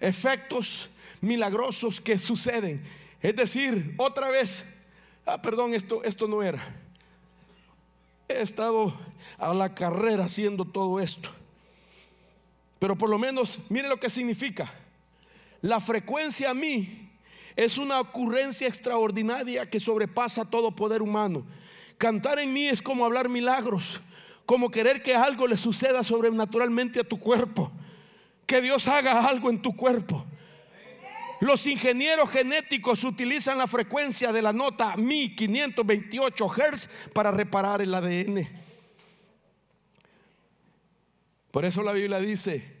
Efectos milagrosos que suceden. Es decir, otra vez, ah, perdón, esto, esto no era. He estado a la carrera haciendo todo esto. Pero por lo menos, mire lo que significa la frecuencia a mí es una ocurrencia extraordinaria que sobrepasa todo poder humano. Cantar en mí es como hablar milagros, como querer que algo le suceda sobrenaturalmente a tu cuerpo, que Dios haga algo en tu cuerpo. Los ingenieros genéticos utilizan la frecuencia de la nota Mi 528 Hz para reparar el ADN. Por eso la Biblia dice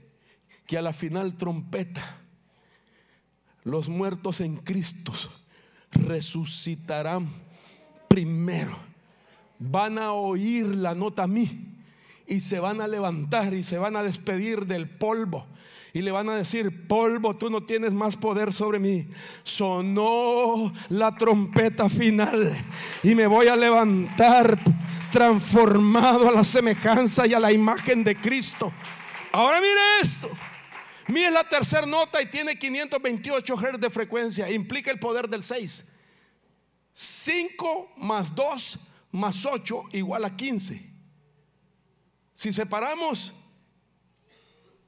que a la final trompeta los muertos en Cristo resucitarán primero. Van a oír la nota a mí y se van a levantar y se van a despedir del polvo. Y le van a decir, polvo, tú no tienes más poder sobre mí. Sonó la trompeta final y me voy a levantar transformado a la semejanza y a la imagen de Cristo. Ahora mire esto. Mi es la tercera nota y tiene 528 Hz de frecuencia. Implica el poder del 6. 5 más 2 más 8 igual a 15. Si separamos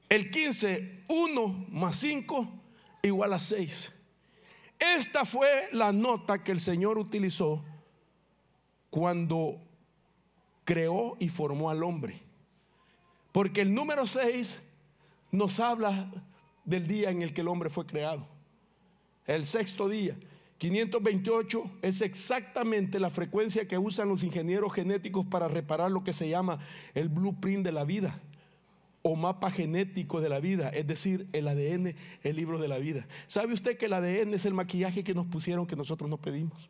el 15, 1 más 5 igual a 6. Esta fue la nota que el Señor utilizó cuando creó y formó al hombre. Porque el número 6 nos habla del día en el que el hombre fue creado. El sexto día, 528, es exactamente la frecuencia que usan los ingenieros genéticos para reparar lo que se llama el blueprint de la vida o mapa genético de la vida, es decir, el ADN, el libro de la vida. ¿Sabe usted que el ADN es el maquillaje que nos pusieron que nosotros no pedimos?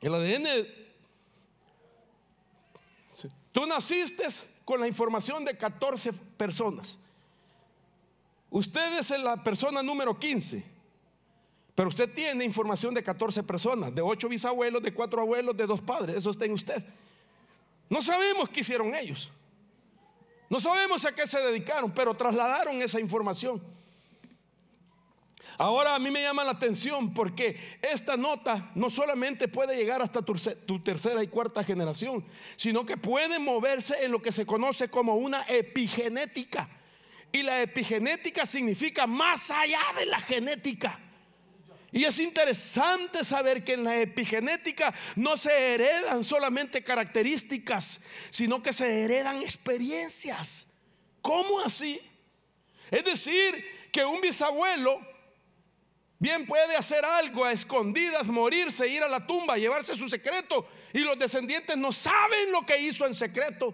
El ADN... Tú naciste con la información de 14 personas. Usted es la persona número 15, pero usted tiene información de 14 personas, de 8 bisabuelos, de 4 abuelos, de 2 padres, eso está en usted. No sabemos qué hicieron ellos, no sabemos a qué se dedicaron, pero trasladaron esa información. Ahora a mí me llama la atención porque esta nota no solamente puede llegar hasta tu, tercera y cuarta generación, sino que puede moverse en lo que se conoce como una epigenética. Y la epigenética significa más allá de la genética. Y es interesante saber que en la epigenética no se heredan solamente características, sino que se heredan experiencias. ¿Cómo así? Es decir, que un bisabuelo Bien puede hacer algo a escondidas, morirse, ir a la tumba, llevarse su secreto. Y los descendientes no saben lo que hizo en secreto.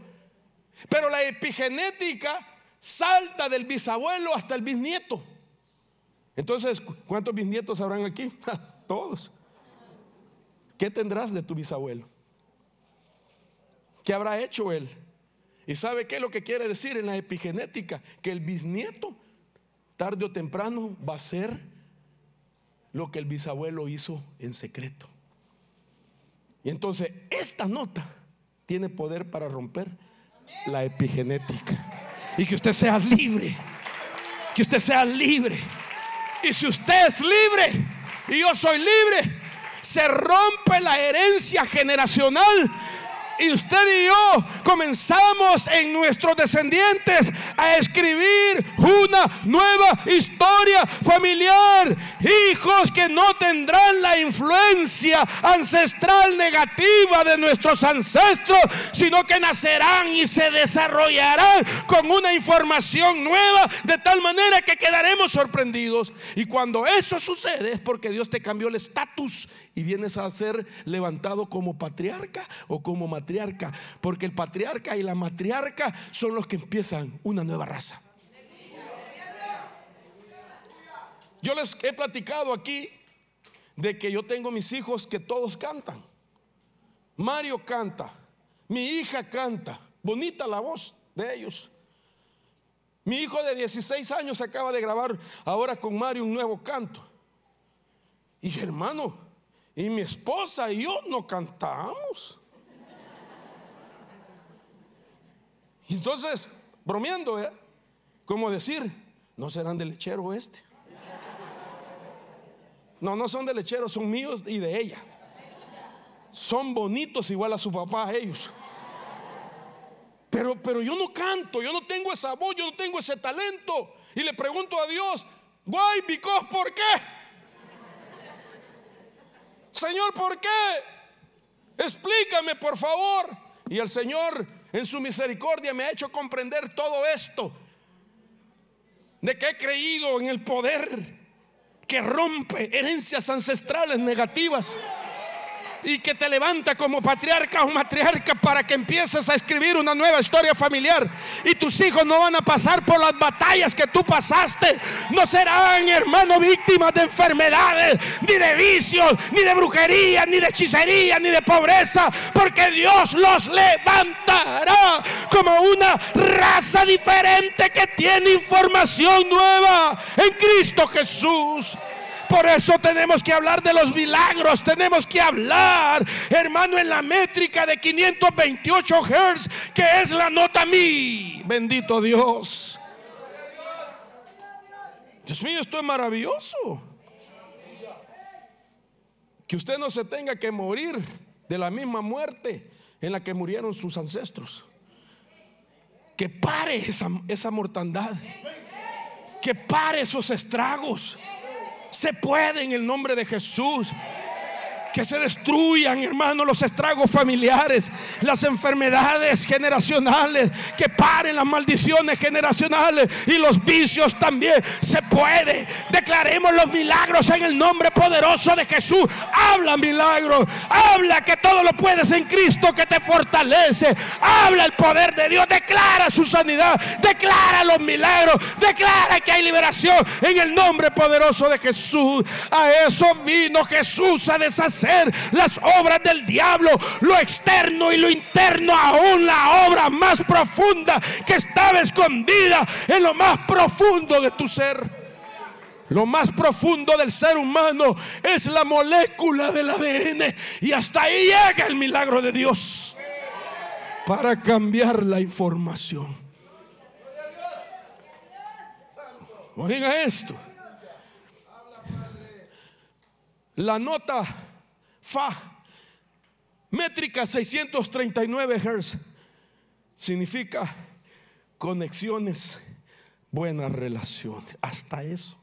Pero la epigenética salta del bisabuelo hasta el bisnieto. Entonces, ¿cuántos bisnietos habrán aquí? Todos. ¿Qué tendrás de tu bisabuelo? ¿Qué habrá hecho él? ¿Y sabe qué es lo que quiere decir en la epigenética? Que el bisnieto, tarde o temprano, va a ser lo que el bisabuelo hizo en secreto. Y entonces esta nota tiene poder para romper la epigenética. Y que usted sea libre. Que usted sea libre. Y si usted es libre y yo soy libre, se rompe la herencia generacional y usted y yo comenzamos en nuestros descendientes a escribir una nueva historia familiar. Hijos que no tendrán la influencia ancestral negativa de nuestros ancestros, sino que nacerán y se desarrollarán con una información nueva de tal manera que quedaremos sorprendidos. Y cuando eso sucede es porque Dios te cambió el estatus y vienes a ser levantado como patriarca o como matriarca, porque el patriarca y la matriarca son los que empiezan una nueva raza. Yo les he platicado aquí de que yo tengo mis hijos que todos cantan. Mario canta, mi hija canta, bonita la voz de ellos. Mi hijo de 16 años acaba de grabar ahora con Mario un nuevo canto. Y hermano, y mi esposa y yo no cantamos. Entonces, bromeando, ¿eh? como decir, no serán de lechero este. No, no son de lechero, son míos y de ella. Son bonitos igual a su papá, ellos. Pero, pero yo no canto, yo no tengo esa voz, yo no tengo ese talento. Y le pregunto a Dios, why, because, ¿por qué? Señor, ¿por qué? Explícame, por favor. Y el Señor, en su misericordia, me ha hecho comprender todo esto. De que he creído en el poder que rompe herencias ancestrales negativas y que te levanta como patriarca o matriarca para que empieces a escribir una nueva historia familiar. Y tus hijos no van a pasar por las batallas que tú pasaste. No serán, hermano, víctimas de enfermedades, ni de vicios, ni de brujería, ni de hechicería, ni de pobreza. Porque Dios los levantará como una raza diferente que tiene información nueva en Cristo Jesús. Por eso tenemos que hablar de los milagros. Tenemos que hablar, hermano, en la métrica de 528 Hz, que es la nota mi. Bendito Dios. Dios mío, esto es maravilloso. Que usted no se tenga que morir de la misma muerte en la que murieron sus ancestros. Que pare esa, esa mortandad. Que pare esos estragos se puede en el nombre de Jesús que se destruyan, hermanos los estragos familiares, las enfermedades generacionales, que paren las maldiciones generacionales y los vicios también. Se puede. Declaremos los milagros en el nombre poderoso de Jesús. Habla milagros. Habla que todo lo puedes en Cristo que te fortalece. Habla el poder de Dios. Declara su sanidad. Declara los milagros. Declara que hay liberación en el nombre poderoso de Jesús. A eso vino Jesús a deshacer las obras del diablo, lo externo y lo interno, aún la obra más profunda que estaba escondida en lo más profundo de tu ser. Lo más profundo del ser humano es la molécula del ADN y hasta ahí llega el milagro de Dios para cambiar la información. Oiga esto. La nota fa. Métrica 639 Hz significa conexiones, buenas relaciones. Hasta eso.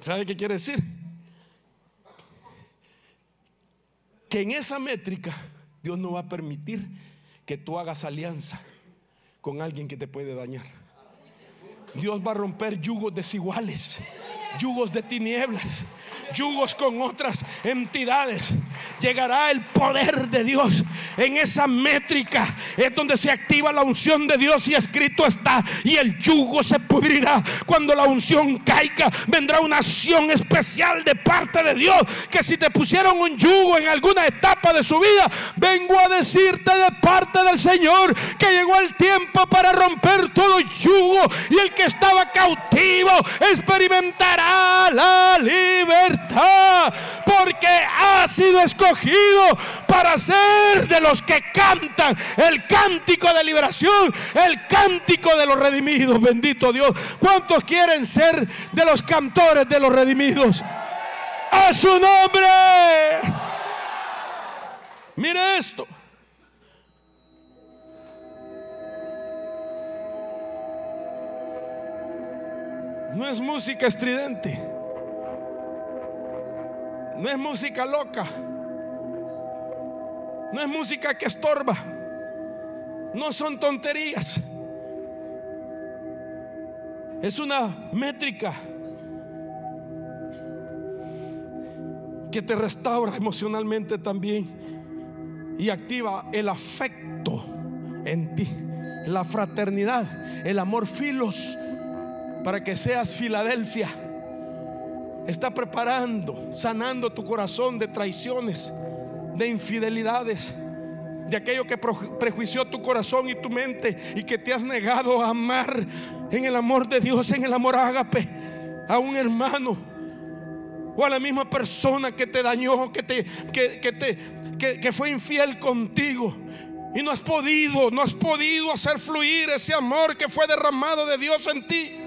¿Sabe qué quiere decir? Que en esa métrica Dios no va a permitir que tú hagas alianza con alguien que te puede dañar. Dios va a romper yugos desiguales yugos de tinieblas, yugos con otras entidades. Llegará el poder de Dios. En esa métrica es donde se activa la unción de Dios y escrito está. Y el yugo se pudrirá. Cuando la unción caiga, vendrá una acción especial de parte de Dios. Que si te pusieron un yugo en alguna etapa de su vida, vengo a decirte de parte del Señor que llegó el tiempo para romper todo yugo. Y el que estaba cautivo experimentará a la libertad, porque ha sido escogido para ser de los que cantan el cántico de liberación, el cántico de los redimidos, bendito Dios. ¿Cuántos quieren ser de los cantores de los redimidos? A su nombre. Mire esto. No es música estridente. No es música loca. No es música que estorba. No son tonterías. Es una métrica que te restaura emocionalmente también y activa el afecto en ti, la fraternidad, el amor filos para que seas Filadelfia. Está preparando, sanando tu corazón de traiciones, de infidelidades, de aquello que prejuició tu corazón y tu mente y que te has negado a amar en el amor de Dios, en el amor ágape a un hermano o a la misma persona que te dañó, que te que, te que fue infiel contigo. Y no has podido, no has podido hacer fluir ese amor que fue derramado de Dios en ti.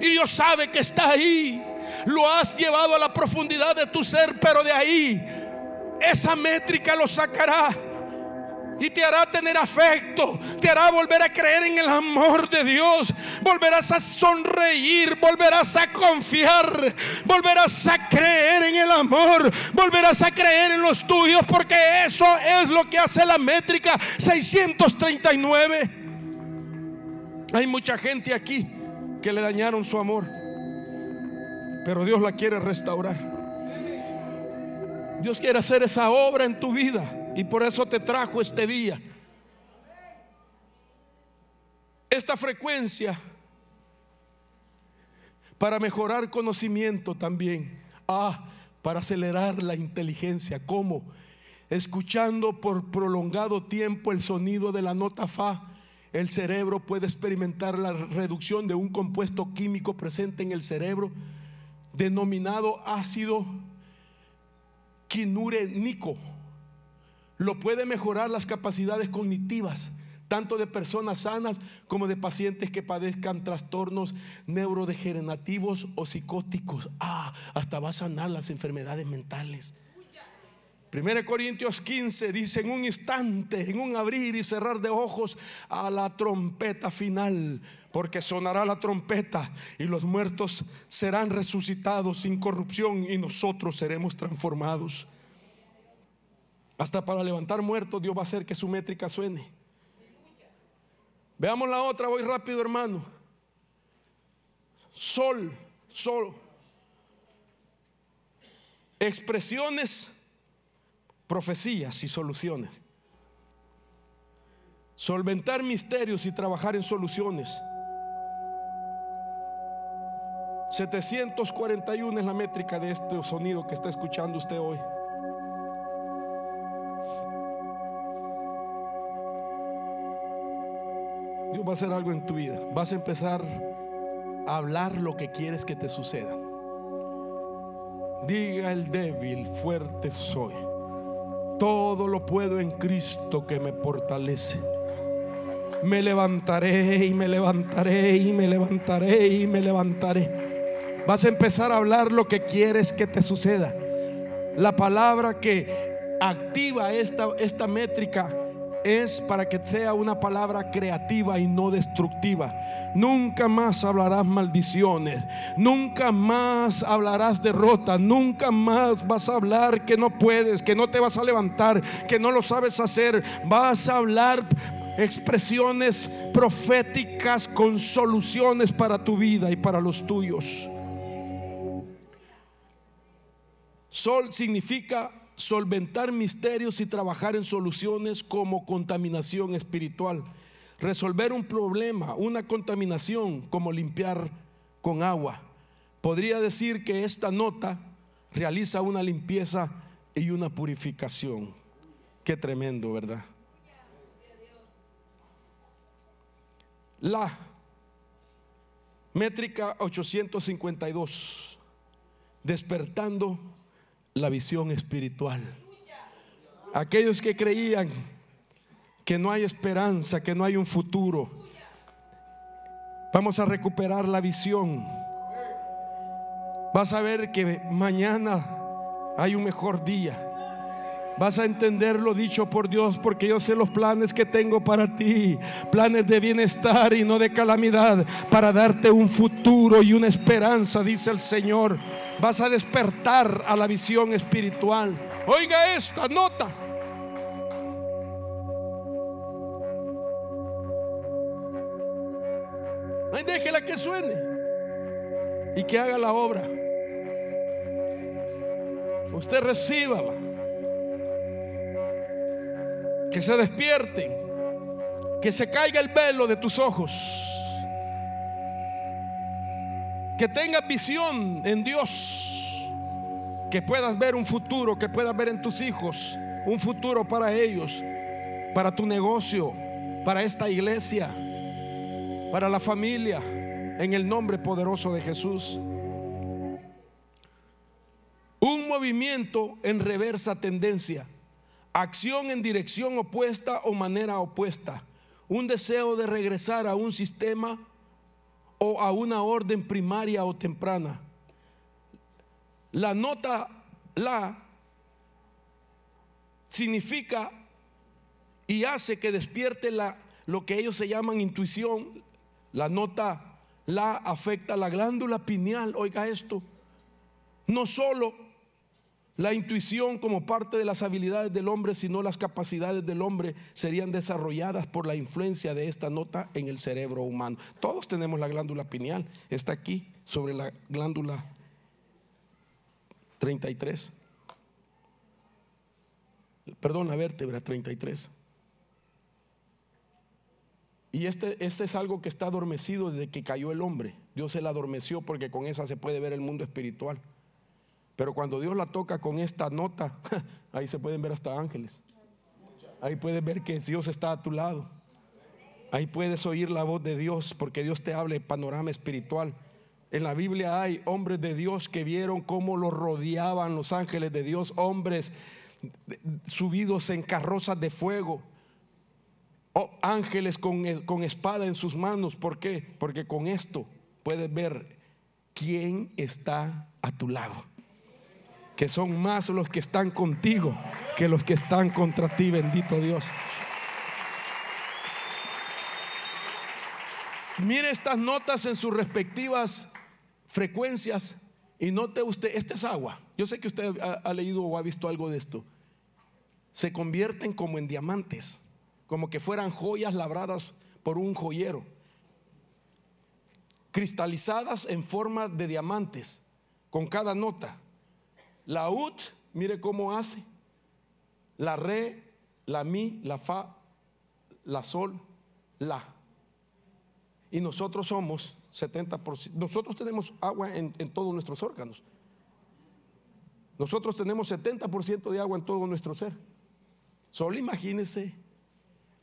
Y Dios sabe que está ahí. Lo has llevado a la profundidad de tu ser, pero de ahí esa métrica lo sacará. Y te hará tener afecto, te hará volver a creer en el amor de Dios, volverás a sonreír, volverás a confiar, volverás a creer en el amor, volverás a creer en los tuyos, porque eso es lo que hace la métrica 639. Hay mucha gente aquí le dañaron su amor. Pero Dios la quiere restaurar. Dios quiere hacer esa obra en tu vida y por eso te trajo este día. Esta frecuencia para mejorar conocimiento también. Ah, para acelerar la inteligencia. Como Escuchando por prolongado tiempo el sonido de la nota fa el cerebro puede experimentar la reducción de un compuesto químico presente en el cerebro denominado ácido quinurénico. Lo puede mejorar las capacidades cognitivas, tanto de personas sanas como de pacientes que padezcan trastornos neurodegenerativos o psicóticos. Ah, hasta va a sanar las enfermedades mentales. 1 Corintios 15 dice, en un instante, en un abrir y cerrar de ojos a la trompeta final, porque sonará la trompeta y los muertos serán resucitados sin corrupción y nosotros seremos transformados. Hasta para levantar muertos Dios va a hacer que su métrica suene. Veamos la otra, voy rápido hermano. Sol, sol. Expresiones profecías y soluciones. Solventar misterios y trabajar en soluciones. 741 es la métrica de este sonido que está escuchando usted hoy. Dios va a hacer algo en tu vida. Vas a empezar a hablar lo que quieres que te suceda. Diga el débil, fuerte soy. Todo lo puedo en Cristo que me fortalece. Me levantaré y me levantaré y me levantaré y me levantaré. Vas a empezar a hablar lo que quieres que te suceda. La palabra que activa esta, esta métrica es para que sea una palabra creativa y no destructiva. Nunca más hablarás maldiciones, nunca más hablarás derrota, nunca más vas a hablar que no puedes, que no te vas a levantar, que no lo sabes hacer. Vas a hablar expresiones proféticas con soluciones para tu vida y para los tuyos. Sol significa solventar misterios y trabajar en soluciones como contaminación espiritual, resolver un problema, una contaminación como limpiar con agua. Podría decir que esta nota realiza una limpieza y una purificación. Qué tremendo, ¿verdad? La métrica 852, despertando la visión espiritual. Aquellos que creían que no hay esperanza, que no hay un futuro. Vamos a recuperar la visión. Vas a ver que mañana hay un mejor día. Vas a entender lo dicho por Dios porque yo sé los planes que tengo para ti. Planes de bienestar y no de calamidad para darte un futuro y una esperanza, dice el Señor. Vas a despertar a la visión espiritual. Oiga esta nota. Ay, déjela que suene y que haga la obra. Usted recíbala que se despierten, que se caiga el velo de tus ojos, que tengas visión en Dios, que puedas ver un futuro, que puedas ver en tus hijos un futuro para ellos, para tu negocio, para esta iglesia, para la familia, en el nombre poderoso de Jesús. Un movimiento en reversa tendencia acción en dirección opuesta o manera opuesta, un deseo de regresar a un sistema o a una orden primaria o temprana. La nota la significa y hace que despierte la, lo que ellos se llaman intuición. La nota la afecta la glándula pineal, oiga esto, no solo la intuición como parte de las habilidades del hombre, sino las capacidades del hombre, serían desarrolladas por la influencia de esta nota en el cerebro humano. Todos tenemos la glándula pineal, está aquí sobre la glándula 33. Perdón, la vértebra 33. Y este, este, es algo que está adormecido desde que cayó el hombre. Dios se la adormeció porque con esa se puede ver el mundo espiritual. Pero cuando Dios la toca con esta nota, ahí se pueden ver hasta ángeles. Ahí puedes ver que Dios está a tu lado. Ahí puedes oír la voz de Dios porque Dios te habla panorama espiritual. En la Biblia hay hombres de Dios que vieron cómo los rodeaban los ángeles de Dios, hombres subidos en carrozas de fuego, o ángeles con, con espada en sus manos. ¿Por qué? Porque con esto puedes ver quién está a tu lado que son más los que están contigo que los que están contra ti, bendito Dios. Mire estas notas en sus respectivas frecuencias y note usted, esta es agua. Yo sé que usted ha, ha, leído o ha visto algo de esto. Se convierten como en diamantes, como que fueran joyas labradas por un joyero, cristalizadas en forma de diamantes, con cada nota. La ut, mire cómo hace. La re, la mi, la fa, la sol, la. Y nosotros somos 70%. Nosotros tenemos agua en, todos nuestros órganos. Nosotros tenemos 70% de agua en todo nuestro ser. Solo imagínese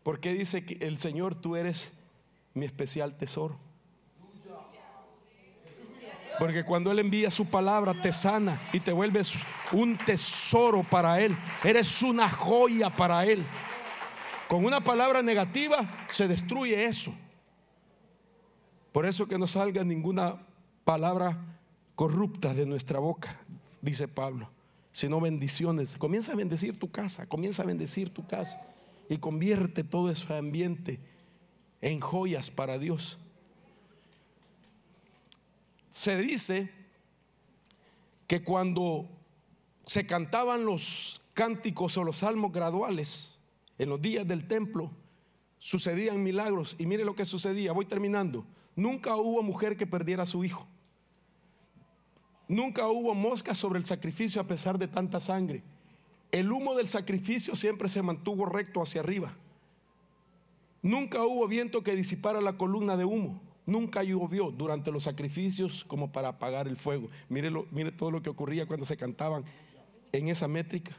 por qué dice que el Señor, tú eres mi especial tesoro. Porque cuando Él envía su palabra te sana y te vuelves un tesoro para Él. Eres una joya para Él. Con una palabra negativa se destruye eso. Por eso que no salga ninguna palabra corrupta de nuestra boca, dice Pablo, sino bendiciones. Comienza a bendecir tu casa, comienza a bendecir tu casa y convierte todo ese ambiente en joyas para Dios se dice que cuando se cantaban los cánticos o los salmos graduales en los días del templo, sucedían milagros. Y mire lo que sucedía, voy terminando. Nunca hubo mujer que perdiera a su hijo. Nunca hubo mosca sobre el sacrificio a pesar de tanta sangre. El humo del sacrificio siempre se mantuvo recto hacia arriba. Nunca hubo viento que disipara la columna de humo. Nunca llovió durante los sacrificios como para apagar el fuego. Mire, todo lo que ocurría cuando se cantaban en esa métrica.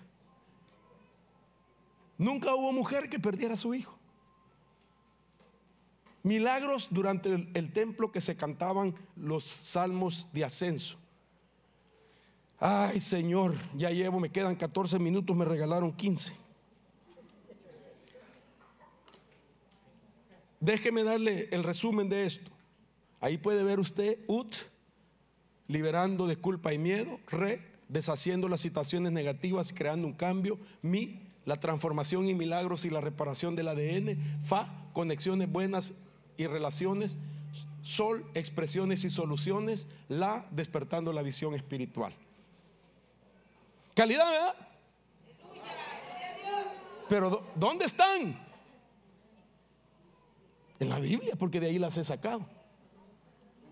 Nunca hubo mujer que perdiera a su hijo. Milagros durante el, el templo que se cantaban los salmos de ascenso. Ay Señor, ya llevo, me quedan 14 minutos, me regalaron 15. Déjeme darle el resumen de esto. Ahí puede ver usted ut, liberando de culpa y miedo, re, deshaciendo las situaciones negativas, creando un cambio, mi, la transformación y milagros y la reparación del ADN, fa, conexiones buenas y relaciones, sol, expresiones y soluciones, la, despertando la visión espiritual. Calidad, ¿verdad? Pero ¿dónde están? En la Biblia, porque de ahí las he sacado.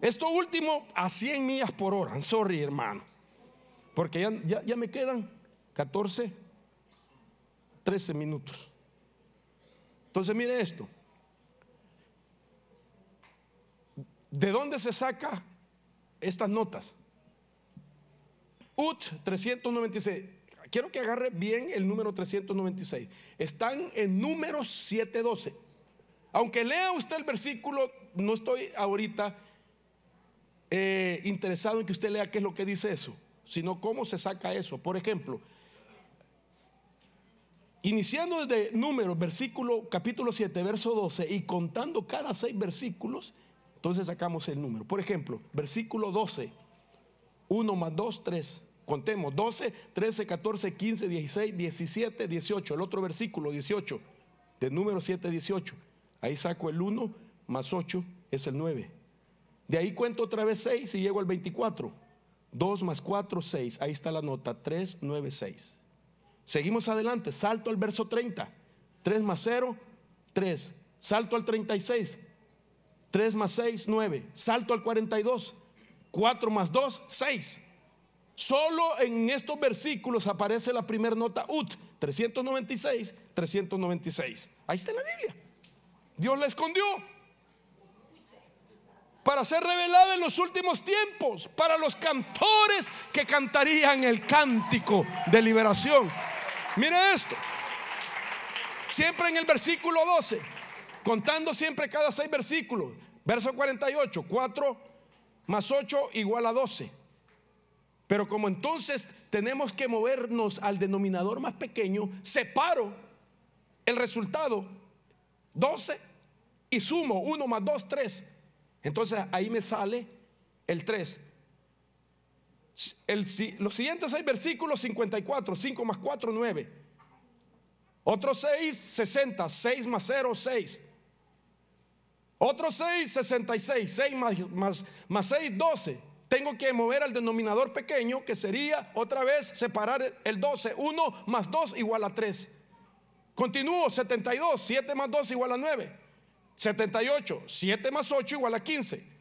Esto último a 100 millas por hora. Sorry, hermano. Porque ya, me quedan 14, 13 minutos. Entonces, mire esto. ¿De dónde se saca estas notas? UT 396. Quiero que agarre bien el número 396. Están en número 712. Aunque lea usted el versículo, no estoy ahorita eh, interesado en que usted lea qué es lo que dice eso, sino cómo se saca eso. Por ejemplo, iniciando desde números, versículo, capítulo 7, verso 12, y contando cada seis versículos, entonces sacamos el número. Por ejemplo, versículo 12, 1 más 2, 3. Contemos, 12, 13, 14, 15, 16, 17, 18. El otro versículo, 18, de número 7, 18. Ahí saco el 1 más 8, es el 9. De ahí cuento otra vez 6 y llego al 24. 2 más 4, 6. Ahí está la nota. 3, 9, 6. Seguimos adelante. Salto al verso 30. 3 más 0, 3. Salto al 36. 3 más 6, 9. Salto al 42. 4 más 2, 6. Solo en estos versículos aparece la primera nota UT, 396, 396. Ahí está la Biblia. Dios la escondió para ser revelada en los últimos tiempos, para los cantores que cantarían el cántico de liberación. Mire esto, siempre en el versículo 12, contando siempre cada seis versículos, verso 48, 4 más 8 igual a 12. Pero como entonces tenemos que movernos al denominador más pequeño, separo el resultado 12 y sumo 1 más 2, 3 entonces ahí me sale el 3. El, los siguientes 6 versículos 54, 5 más 4, 9. Otros 6, 60, 6 más 0, 6. Otros 6, 66, 6 más, más, más 6, 12. Tengo que mover al denominador pequeño, que sería otra vez separar el 12. 1 más 2 igual a 3. Continúo, 72, 7 más 2 igual a 9. 78, 7 más 8 igual a 15.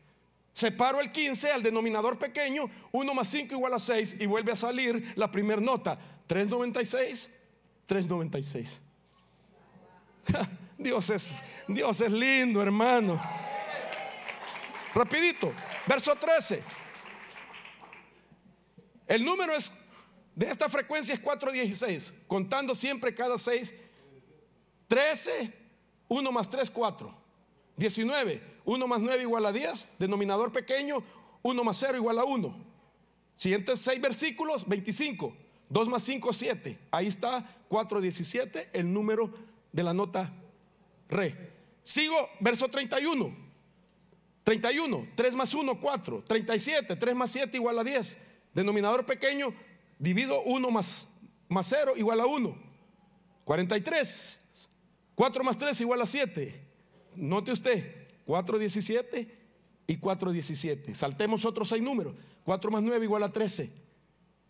Separo el 15 al denominador pequeño, 1 más 5 igual a 6 y vuelve a salir la primera nota, 396, 396. Dios es, Dios es lindo, hermano. Rapidito, verso 13. El número es de esta frecuencia es 416, contando siempre cada 6 13 1 más 3 4. 19. 1 más 9 igual a 10. Denominador pequeño. 1 más 0 igual a 1. Siguientes 6 versículos, 25. 2 más 5, 7. Ahí está 4, 17, el número de la nota re. Sigo, verso 31. 31, 3 más 1, 4. 37, 3 más 7 igual a 10. Denominador pequeño, divido 1 más, más 0 igual a 1. 43, 4 más 3 igual a 7 note usted, 4.17 y 4.17. Saltemos otros seis números. 4 más 9 igual a 13.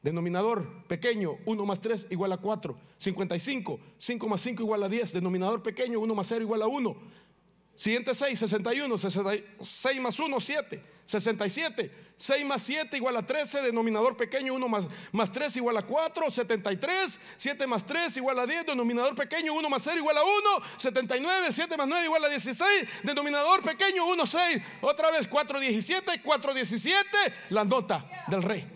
Denominador pequeño, 1 más 3 igual a 4. 55, 5 más 5 igual a 10. Denominador pequeño, 1 más 0 igual a 1. Siguiente 6, 61, 6 más 1, 7, 67, 6 más 7 igual a 13, denominador pequeño 1 más, 3 igual a 4, 73, 7 más 3 igual a 10, denominador pequeño 1 más 0 igual a 1, 79, 7 más 9 igual a 16, denominador pequeño 1, 6, otra vez 4, 17, 4, 17, la nota del rey.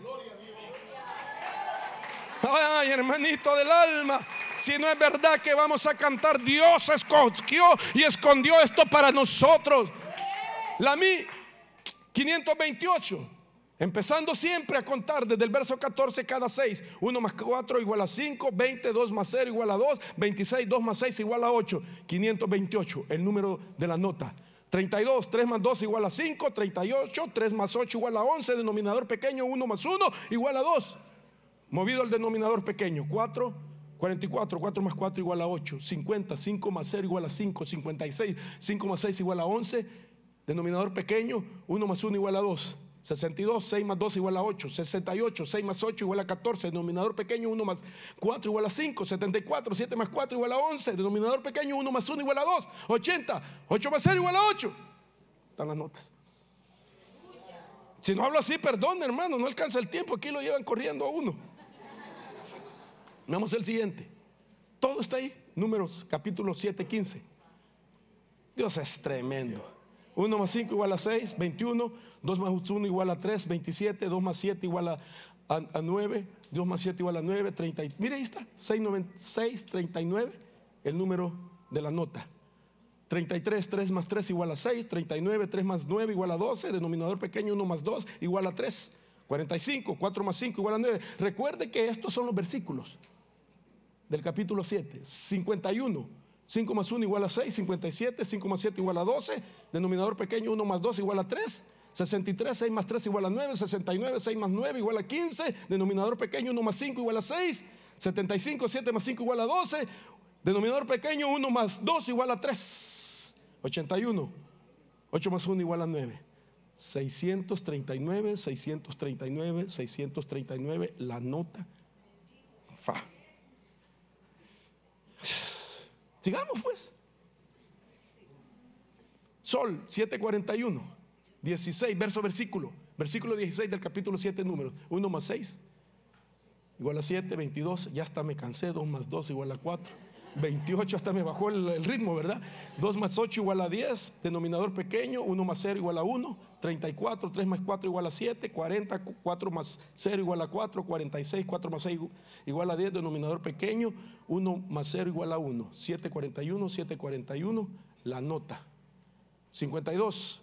Ay, hermanito del alma, si no es verdad que vamos a cantar, Dios escogió y escondió esto para nosotros. La mi 528. Empezando siempre a contar desde el verso 14 cada 6. 1 más 4 igual a 5, 20, 2 más 0 igual a 2, 26, 2 más 6 igual a 8, 528, el número de la nota. 32, 3 más 2 igual a 5, 38, 3 más 8 igual a 11, denominador pequeño 1 más 1 igual a 2. Movido el denominador pequeño, 4 44, 4 más 4 igual a 8. 50, 5 más 0 igual a 5. 56, 5 más 6 igual a 11. Denominador pequeño, 1 más 1 igual a 2. 62, 6 más 2 igual a 8. 68, 6 más 8 igual a 14. Denominador pequeño, 1 más 4 igual a 5. 74, 7 más 4 igual a 11. Denominador pequeño, 1 más 1 igual a 2. 80, 8 más 0 igual a 8. Están las notas. Si no hablo así, perdón, hermano, no alcanza el tiempo. Aquí lo llevan corriendo a uno. Veamos el siguiente. Todo está ahí. Números capítulo 7, 15. Dios es tremendo. 1 más 5 igual a 6, 21. 2 más 1 igual a 3, 27. 2 más 7 igual a, 9. 2 más 7 igual a 9, 30. Mire, ahí está. 6, 39. El número de la nota. 33, 3 más 3 igual a 6. 39, 3 más 9 igual a 12. Denominador pequeño, 1 más 2 igual a 3. 45, 4 más 5 igual a 9. Recuerde que estos son los versículos del capítulo 7, 51. 5 más 1 igual a 6, 57, 5 más 7 igual a 12, denominador pequeño 1 más 2 igual a 3, 63, 6 más 3 igual a 9, 69, 6 más 9 igual a 15, denominador pequeño 1 más 5 igual a 6, 75, 7 más 5 igual a 12, denominador pequeño 1 más 2 igual a 3, 81, 8 más 1 igual a 9. 639, 639, 639, la nota. Fa. Sigamos pues. Sol 741, 16, verso versículo. Versículo 16 del capítulo 7, números. 1 más 6, igual a 7, 22, ya está me cansé, 2 más 2, igual a 4. 28 hasta me bajó el, ritmo, ¿verdad? 2 más 8 igual a 10, denominador pequeño, 1 más 0 igual a 1, 34, 3 más 4 igual a 7, 40, 4 más 0 igual a 4, 46, 4 más 6 igual a 10, denominador pequeño, 1 más 0 igual a 1, 7, 41, la nota. 52,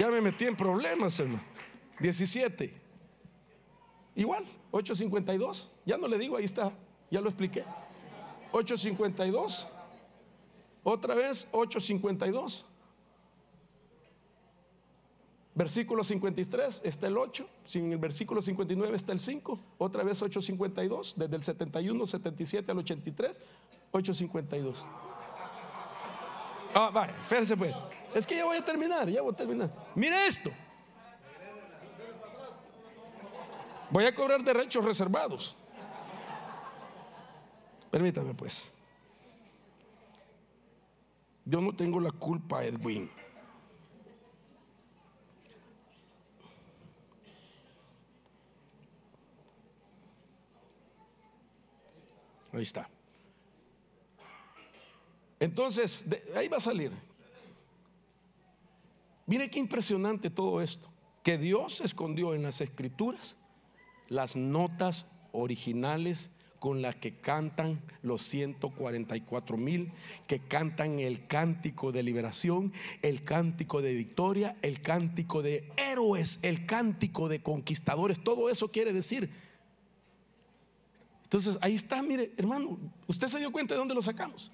Ya me metí en problemas, hermano. 17. Igual, 8.52. Ya no le digo, ahí está. Ya lo expliqué. 8.52. Otra vez, 8.52. Versículo 53 está el 8, sin el versículo 59 está el 5, otra vez 8.52, desde el 71, 77 al 83, 8.52. Ah, espérense pues. Es que ya voy a terminar, ya voy a terminar. Mire esto. Voy a cobrar derechos reservados. Permítame pues. Yo no tengo la culpa, Edwin. Ahí está. Entonces, ahí va a salir. Mire qué impresionante todo esto, que Dios escondió en las escrituras las notas originales con las que cantan los 144 mil, que cantan el cántico de liberación, el cántico de victoria, el cántico de héroes, el cántico de conquistadores. Todo eso quiere decir. Entonces ahí está, mire, hermano, usted se dio cuenta de dónde lo sacamos.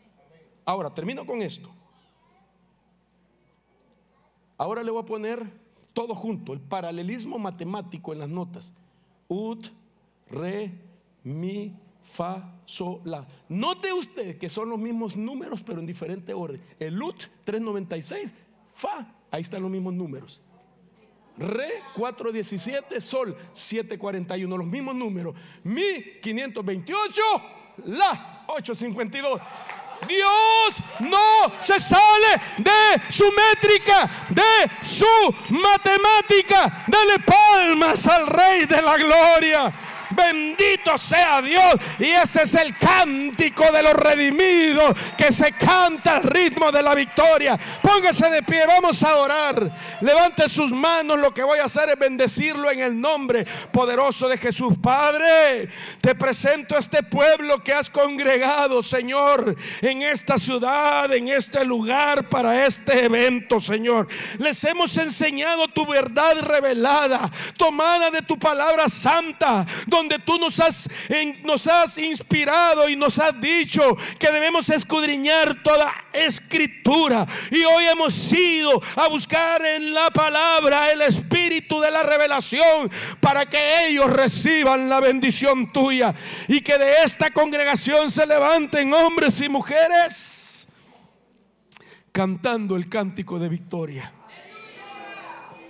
Ahora, termino con esto. Ahora le voy a poner todo junto, el paralelismo matemático en las notas. Ut, re, mi, fa, sol, la. Note usted que son los mismos números, pero en diferente orden. El ut, 396, fa, ahí están los mismos números. Re 417, Sol 741, los mismos números. Mi 528, La 852. Dios no se sale de su métrica, de su matemática. Dale palmas al Rey de la Gloria. Bendito sea Dios. Y ese es el cántico de los redimidos que se canta al ritmo de la victoria. Póngase de pie, vamos a orar. Levante sus manos. Lo que voy a hacer es bendecirlo en el nombre poderoso de Jesús. Padre, te presento a este pueblo que has congregado, Señor, en esta ciudad, en este lugar, para este evento, Señor. Les hemos enseñado tu verdad revelada, tomada de tu palabra santa, donde donde tú nos has, inspirado y nos has dicho que debemos escudriñar toda escritura. Y hoy hemos ido a buscar en la palabra el espíritu de la revelación para que ellos reciban la bendición tuya y que de esta congregación se levanten hombres y mujeres cantando el cántico de victoria.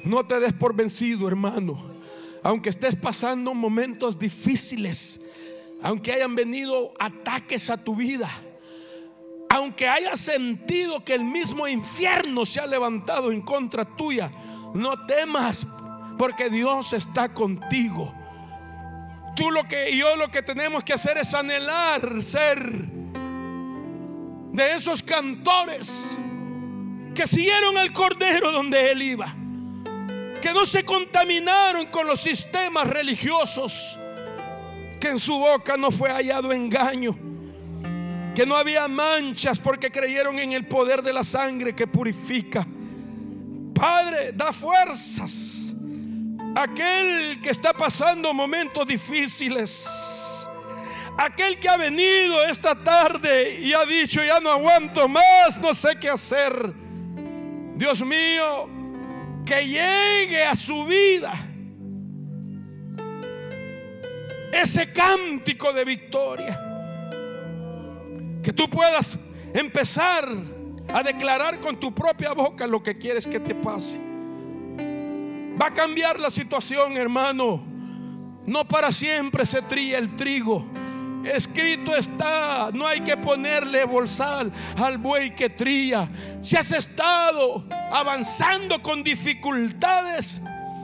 No te des por vencido, hermano aunque estés pasando momentos difíciles, aunque hayan venido ataques a tu vida, aunque hayas sentido que el mismo infierno se ha levantado en contra tuya, no temas, porque Dios está contigo. Tú lo que y yo lo que tenemos que hacer es anhelar ser de esos cantores que siguieron al cordero donde él iba que no se contaminaron con los sistemas religiosos, que en su boca no fue hallado engaño, que no había manchas porque creyeron en el poder de la sangre que purifica. Padre, da fuerzas aquel que está pasando momentos difíciles. Aquel que ha venido esta tarde y ha dicho, ya no aguanto más, no sé qué hacer. Dios mío, que llegue a su vida ese cántico de victoria. Que tú puedas empezar a declarar con tu propia boca lo que quieres que te pase. Va a cambiar la situación, hermano. No para siempre se tría el trigo Escrito está, no hay que ponerle bolsal al buey que tría. Si has estado avanzando con dificultades,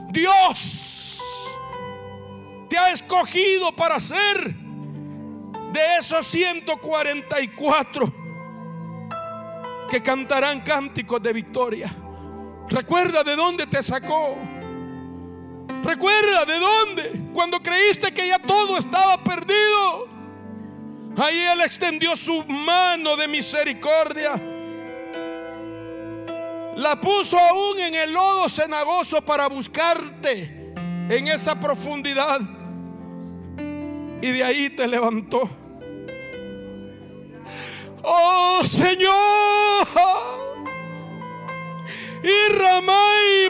Dios te ha escogido para ser de esos 144 que cantarán cánticos de victoria. Recuerda de dónde te sacó. Recuerda de dónde. Cuando creíste que ya todo estaba perdido. Ahí Él extendió su mano de misericordia. La puso aún en el lodo cenagoso para buscarte en esa profundidad. Y de ahí te levantó. Oh Señor. Y ramai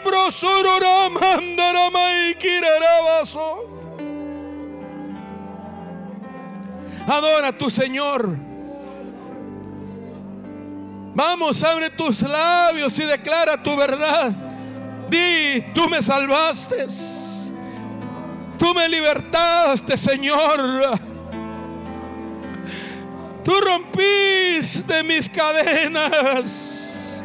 Adora a tu Señor. Vamos, abre tus labios y declara tu verdad. Di, tú me salvaste. Tú me libertaste, Señor. Tú rompiste mis cadenas.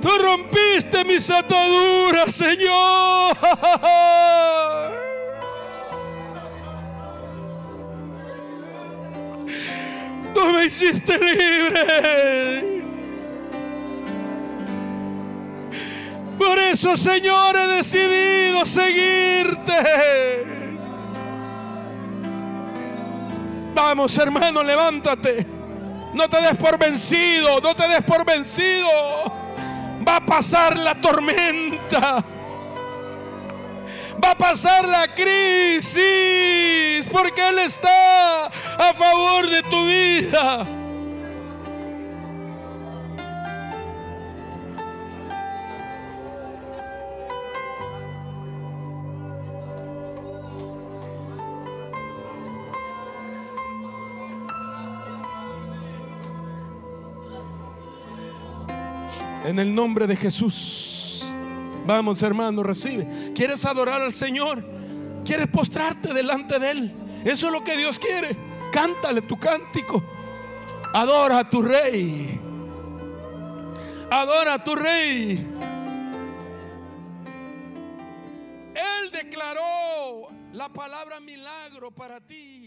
Tú rompiste mis ataduras, Señor. Tú me hiciste libre. Por eso, Señor, he decidido seguirte. Vamos, hermano, levántate. No te des por vencido, no te des por vencido. Va a pasar la tormenta va a pasar la crisis, porque Él está a favor de tu vida. En el nombre de Jesús. Vamos, hermano, recibe. ¿Quieres adorar al Señor? ¿Quieres postrarte delante de Él? Eso es lo que Dios quiere. Cántale tu cántico. Adora a tu rey. Adora a tu rey. Él declaró la palabra milagro para ti.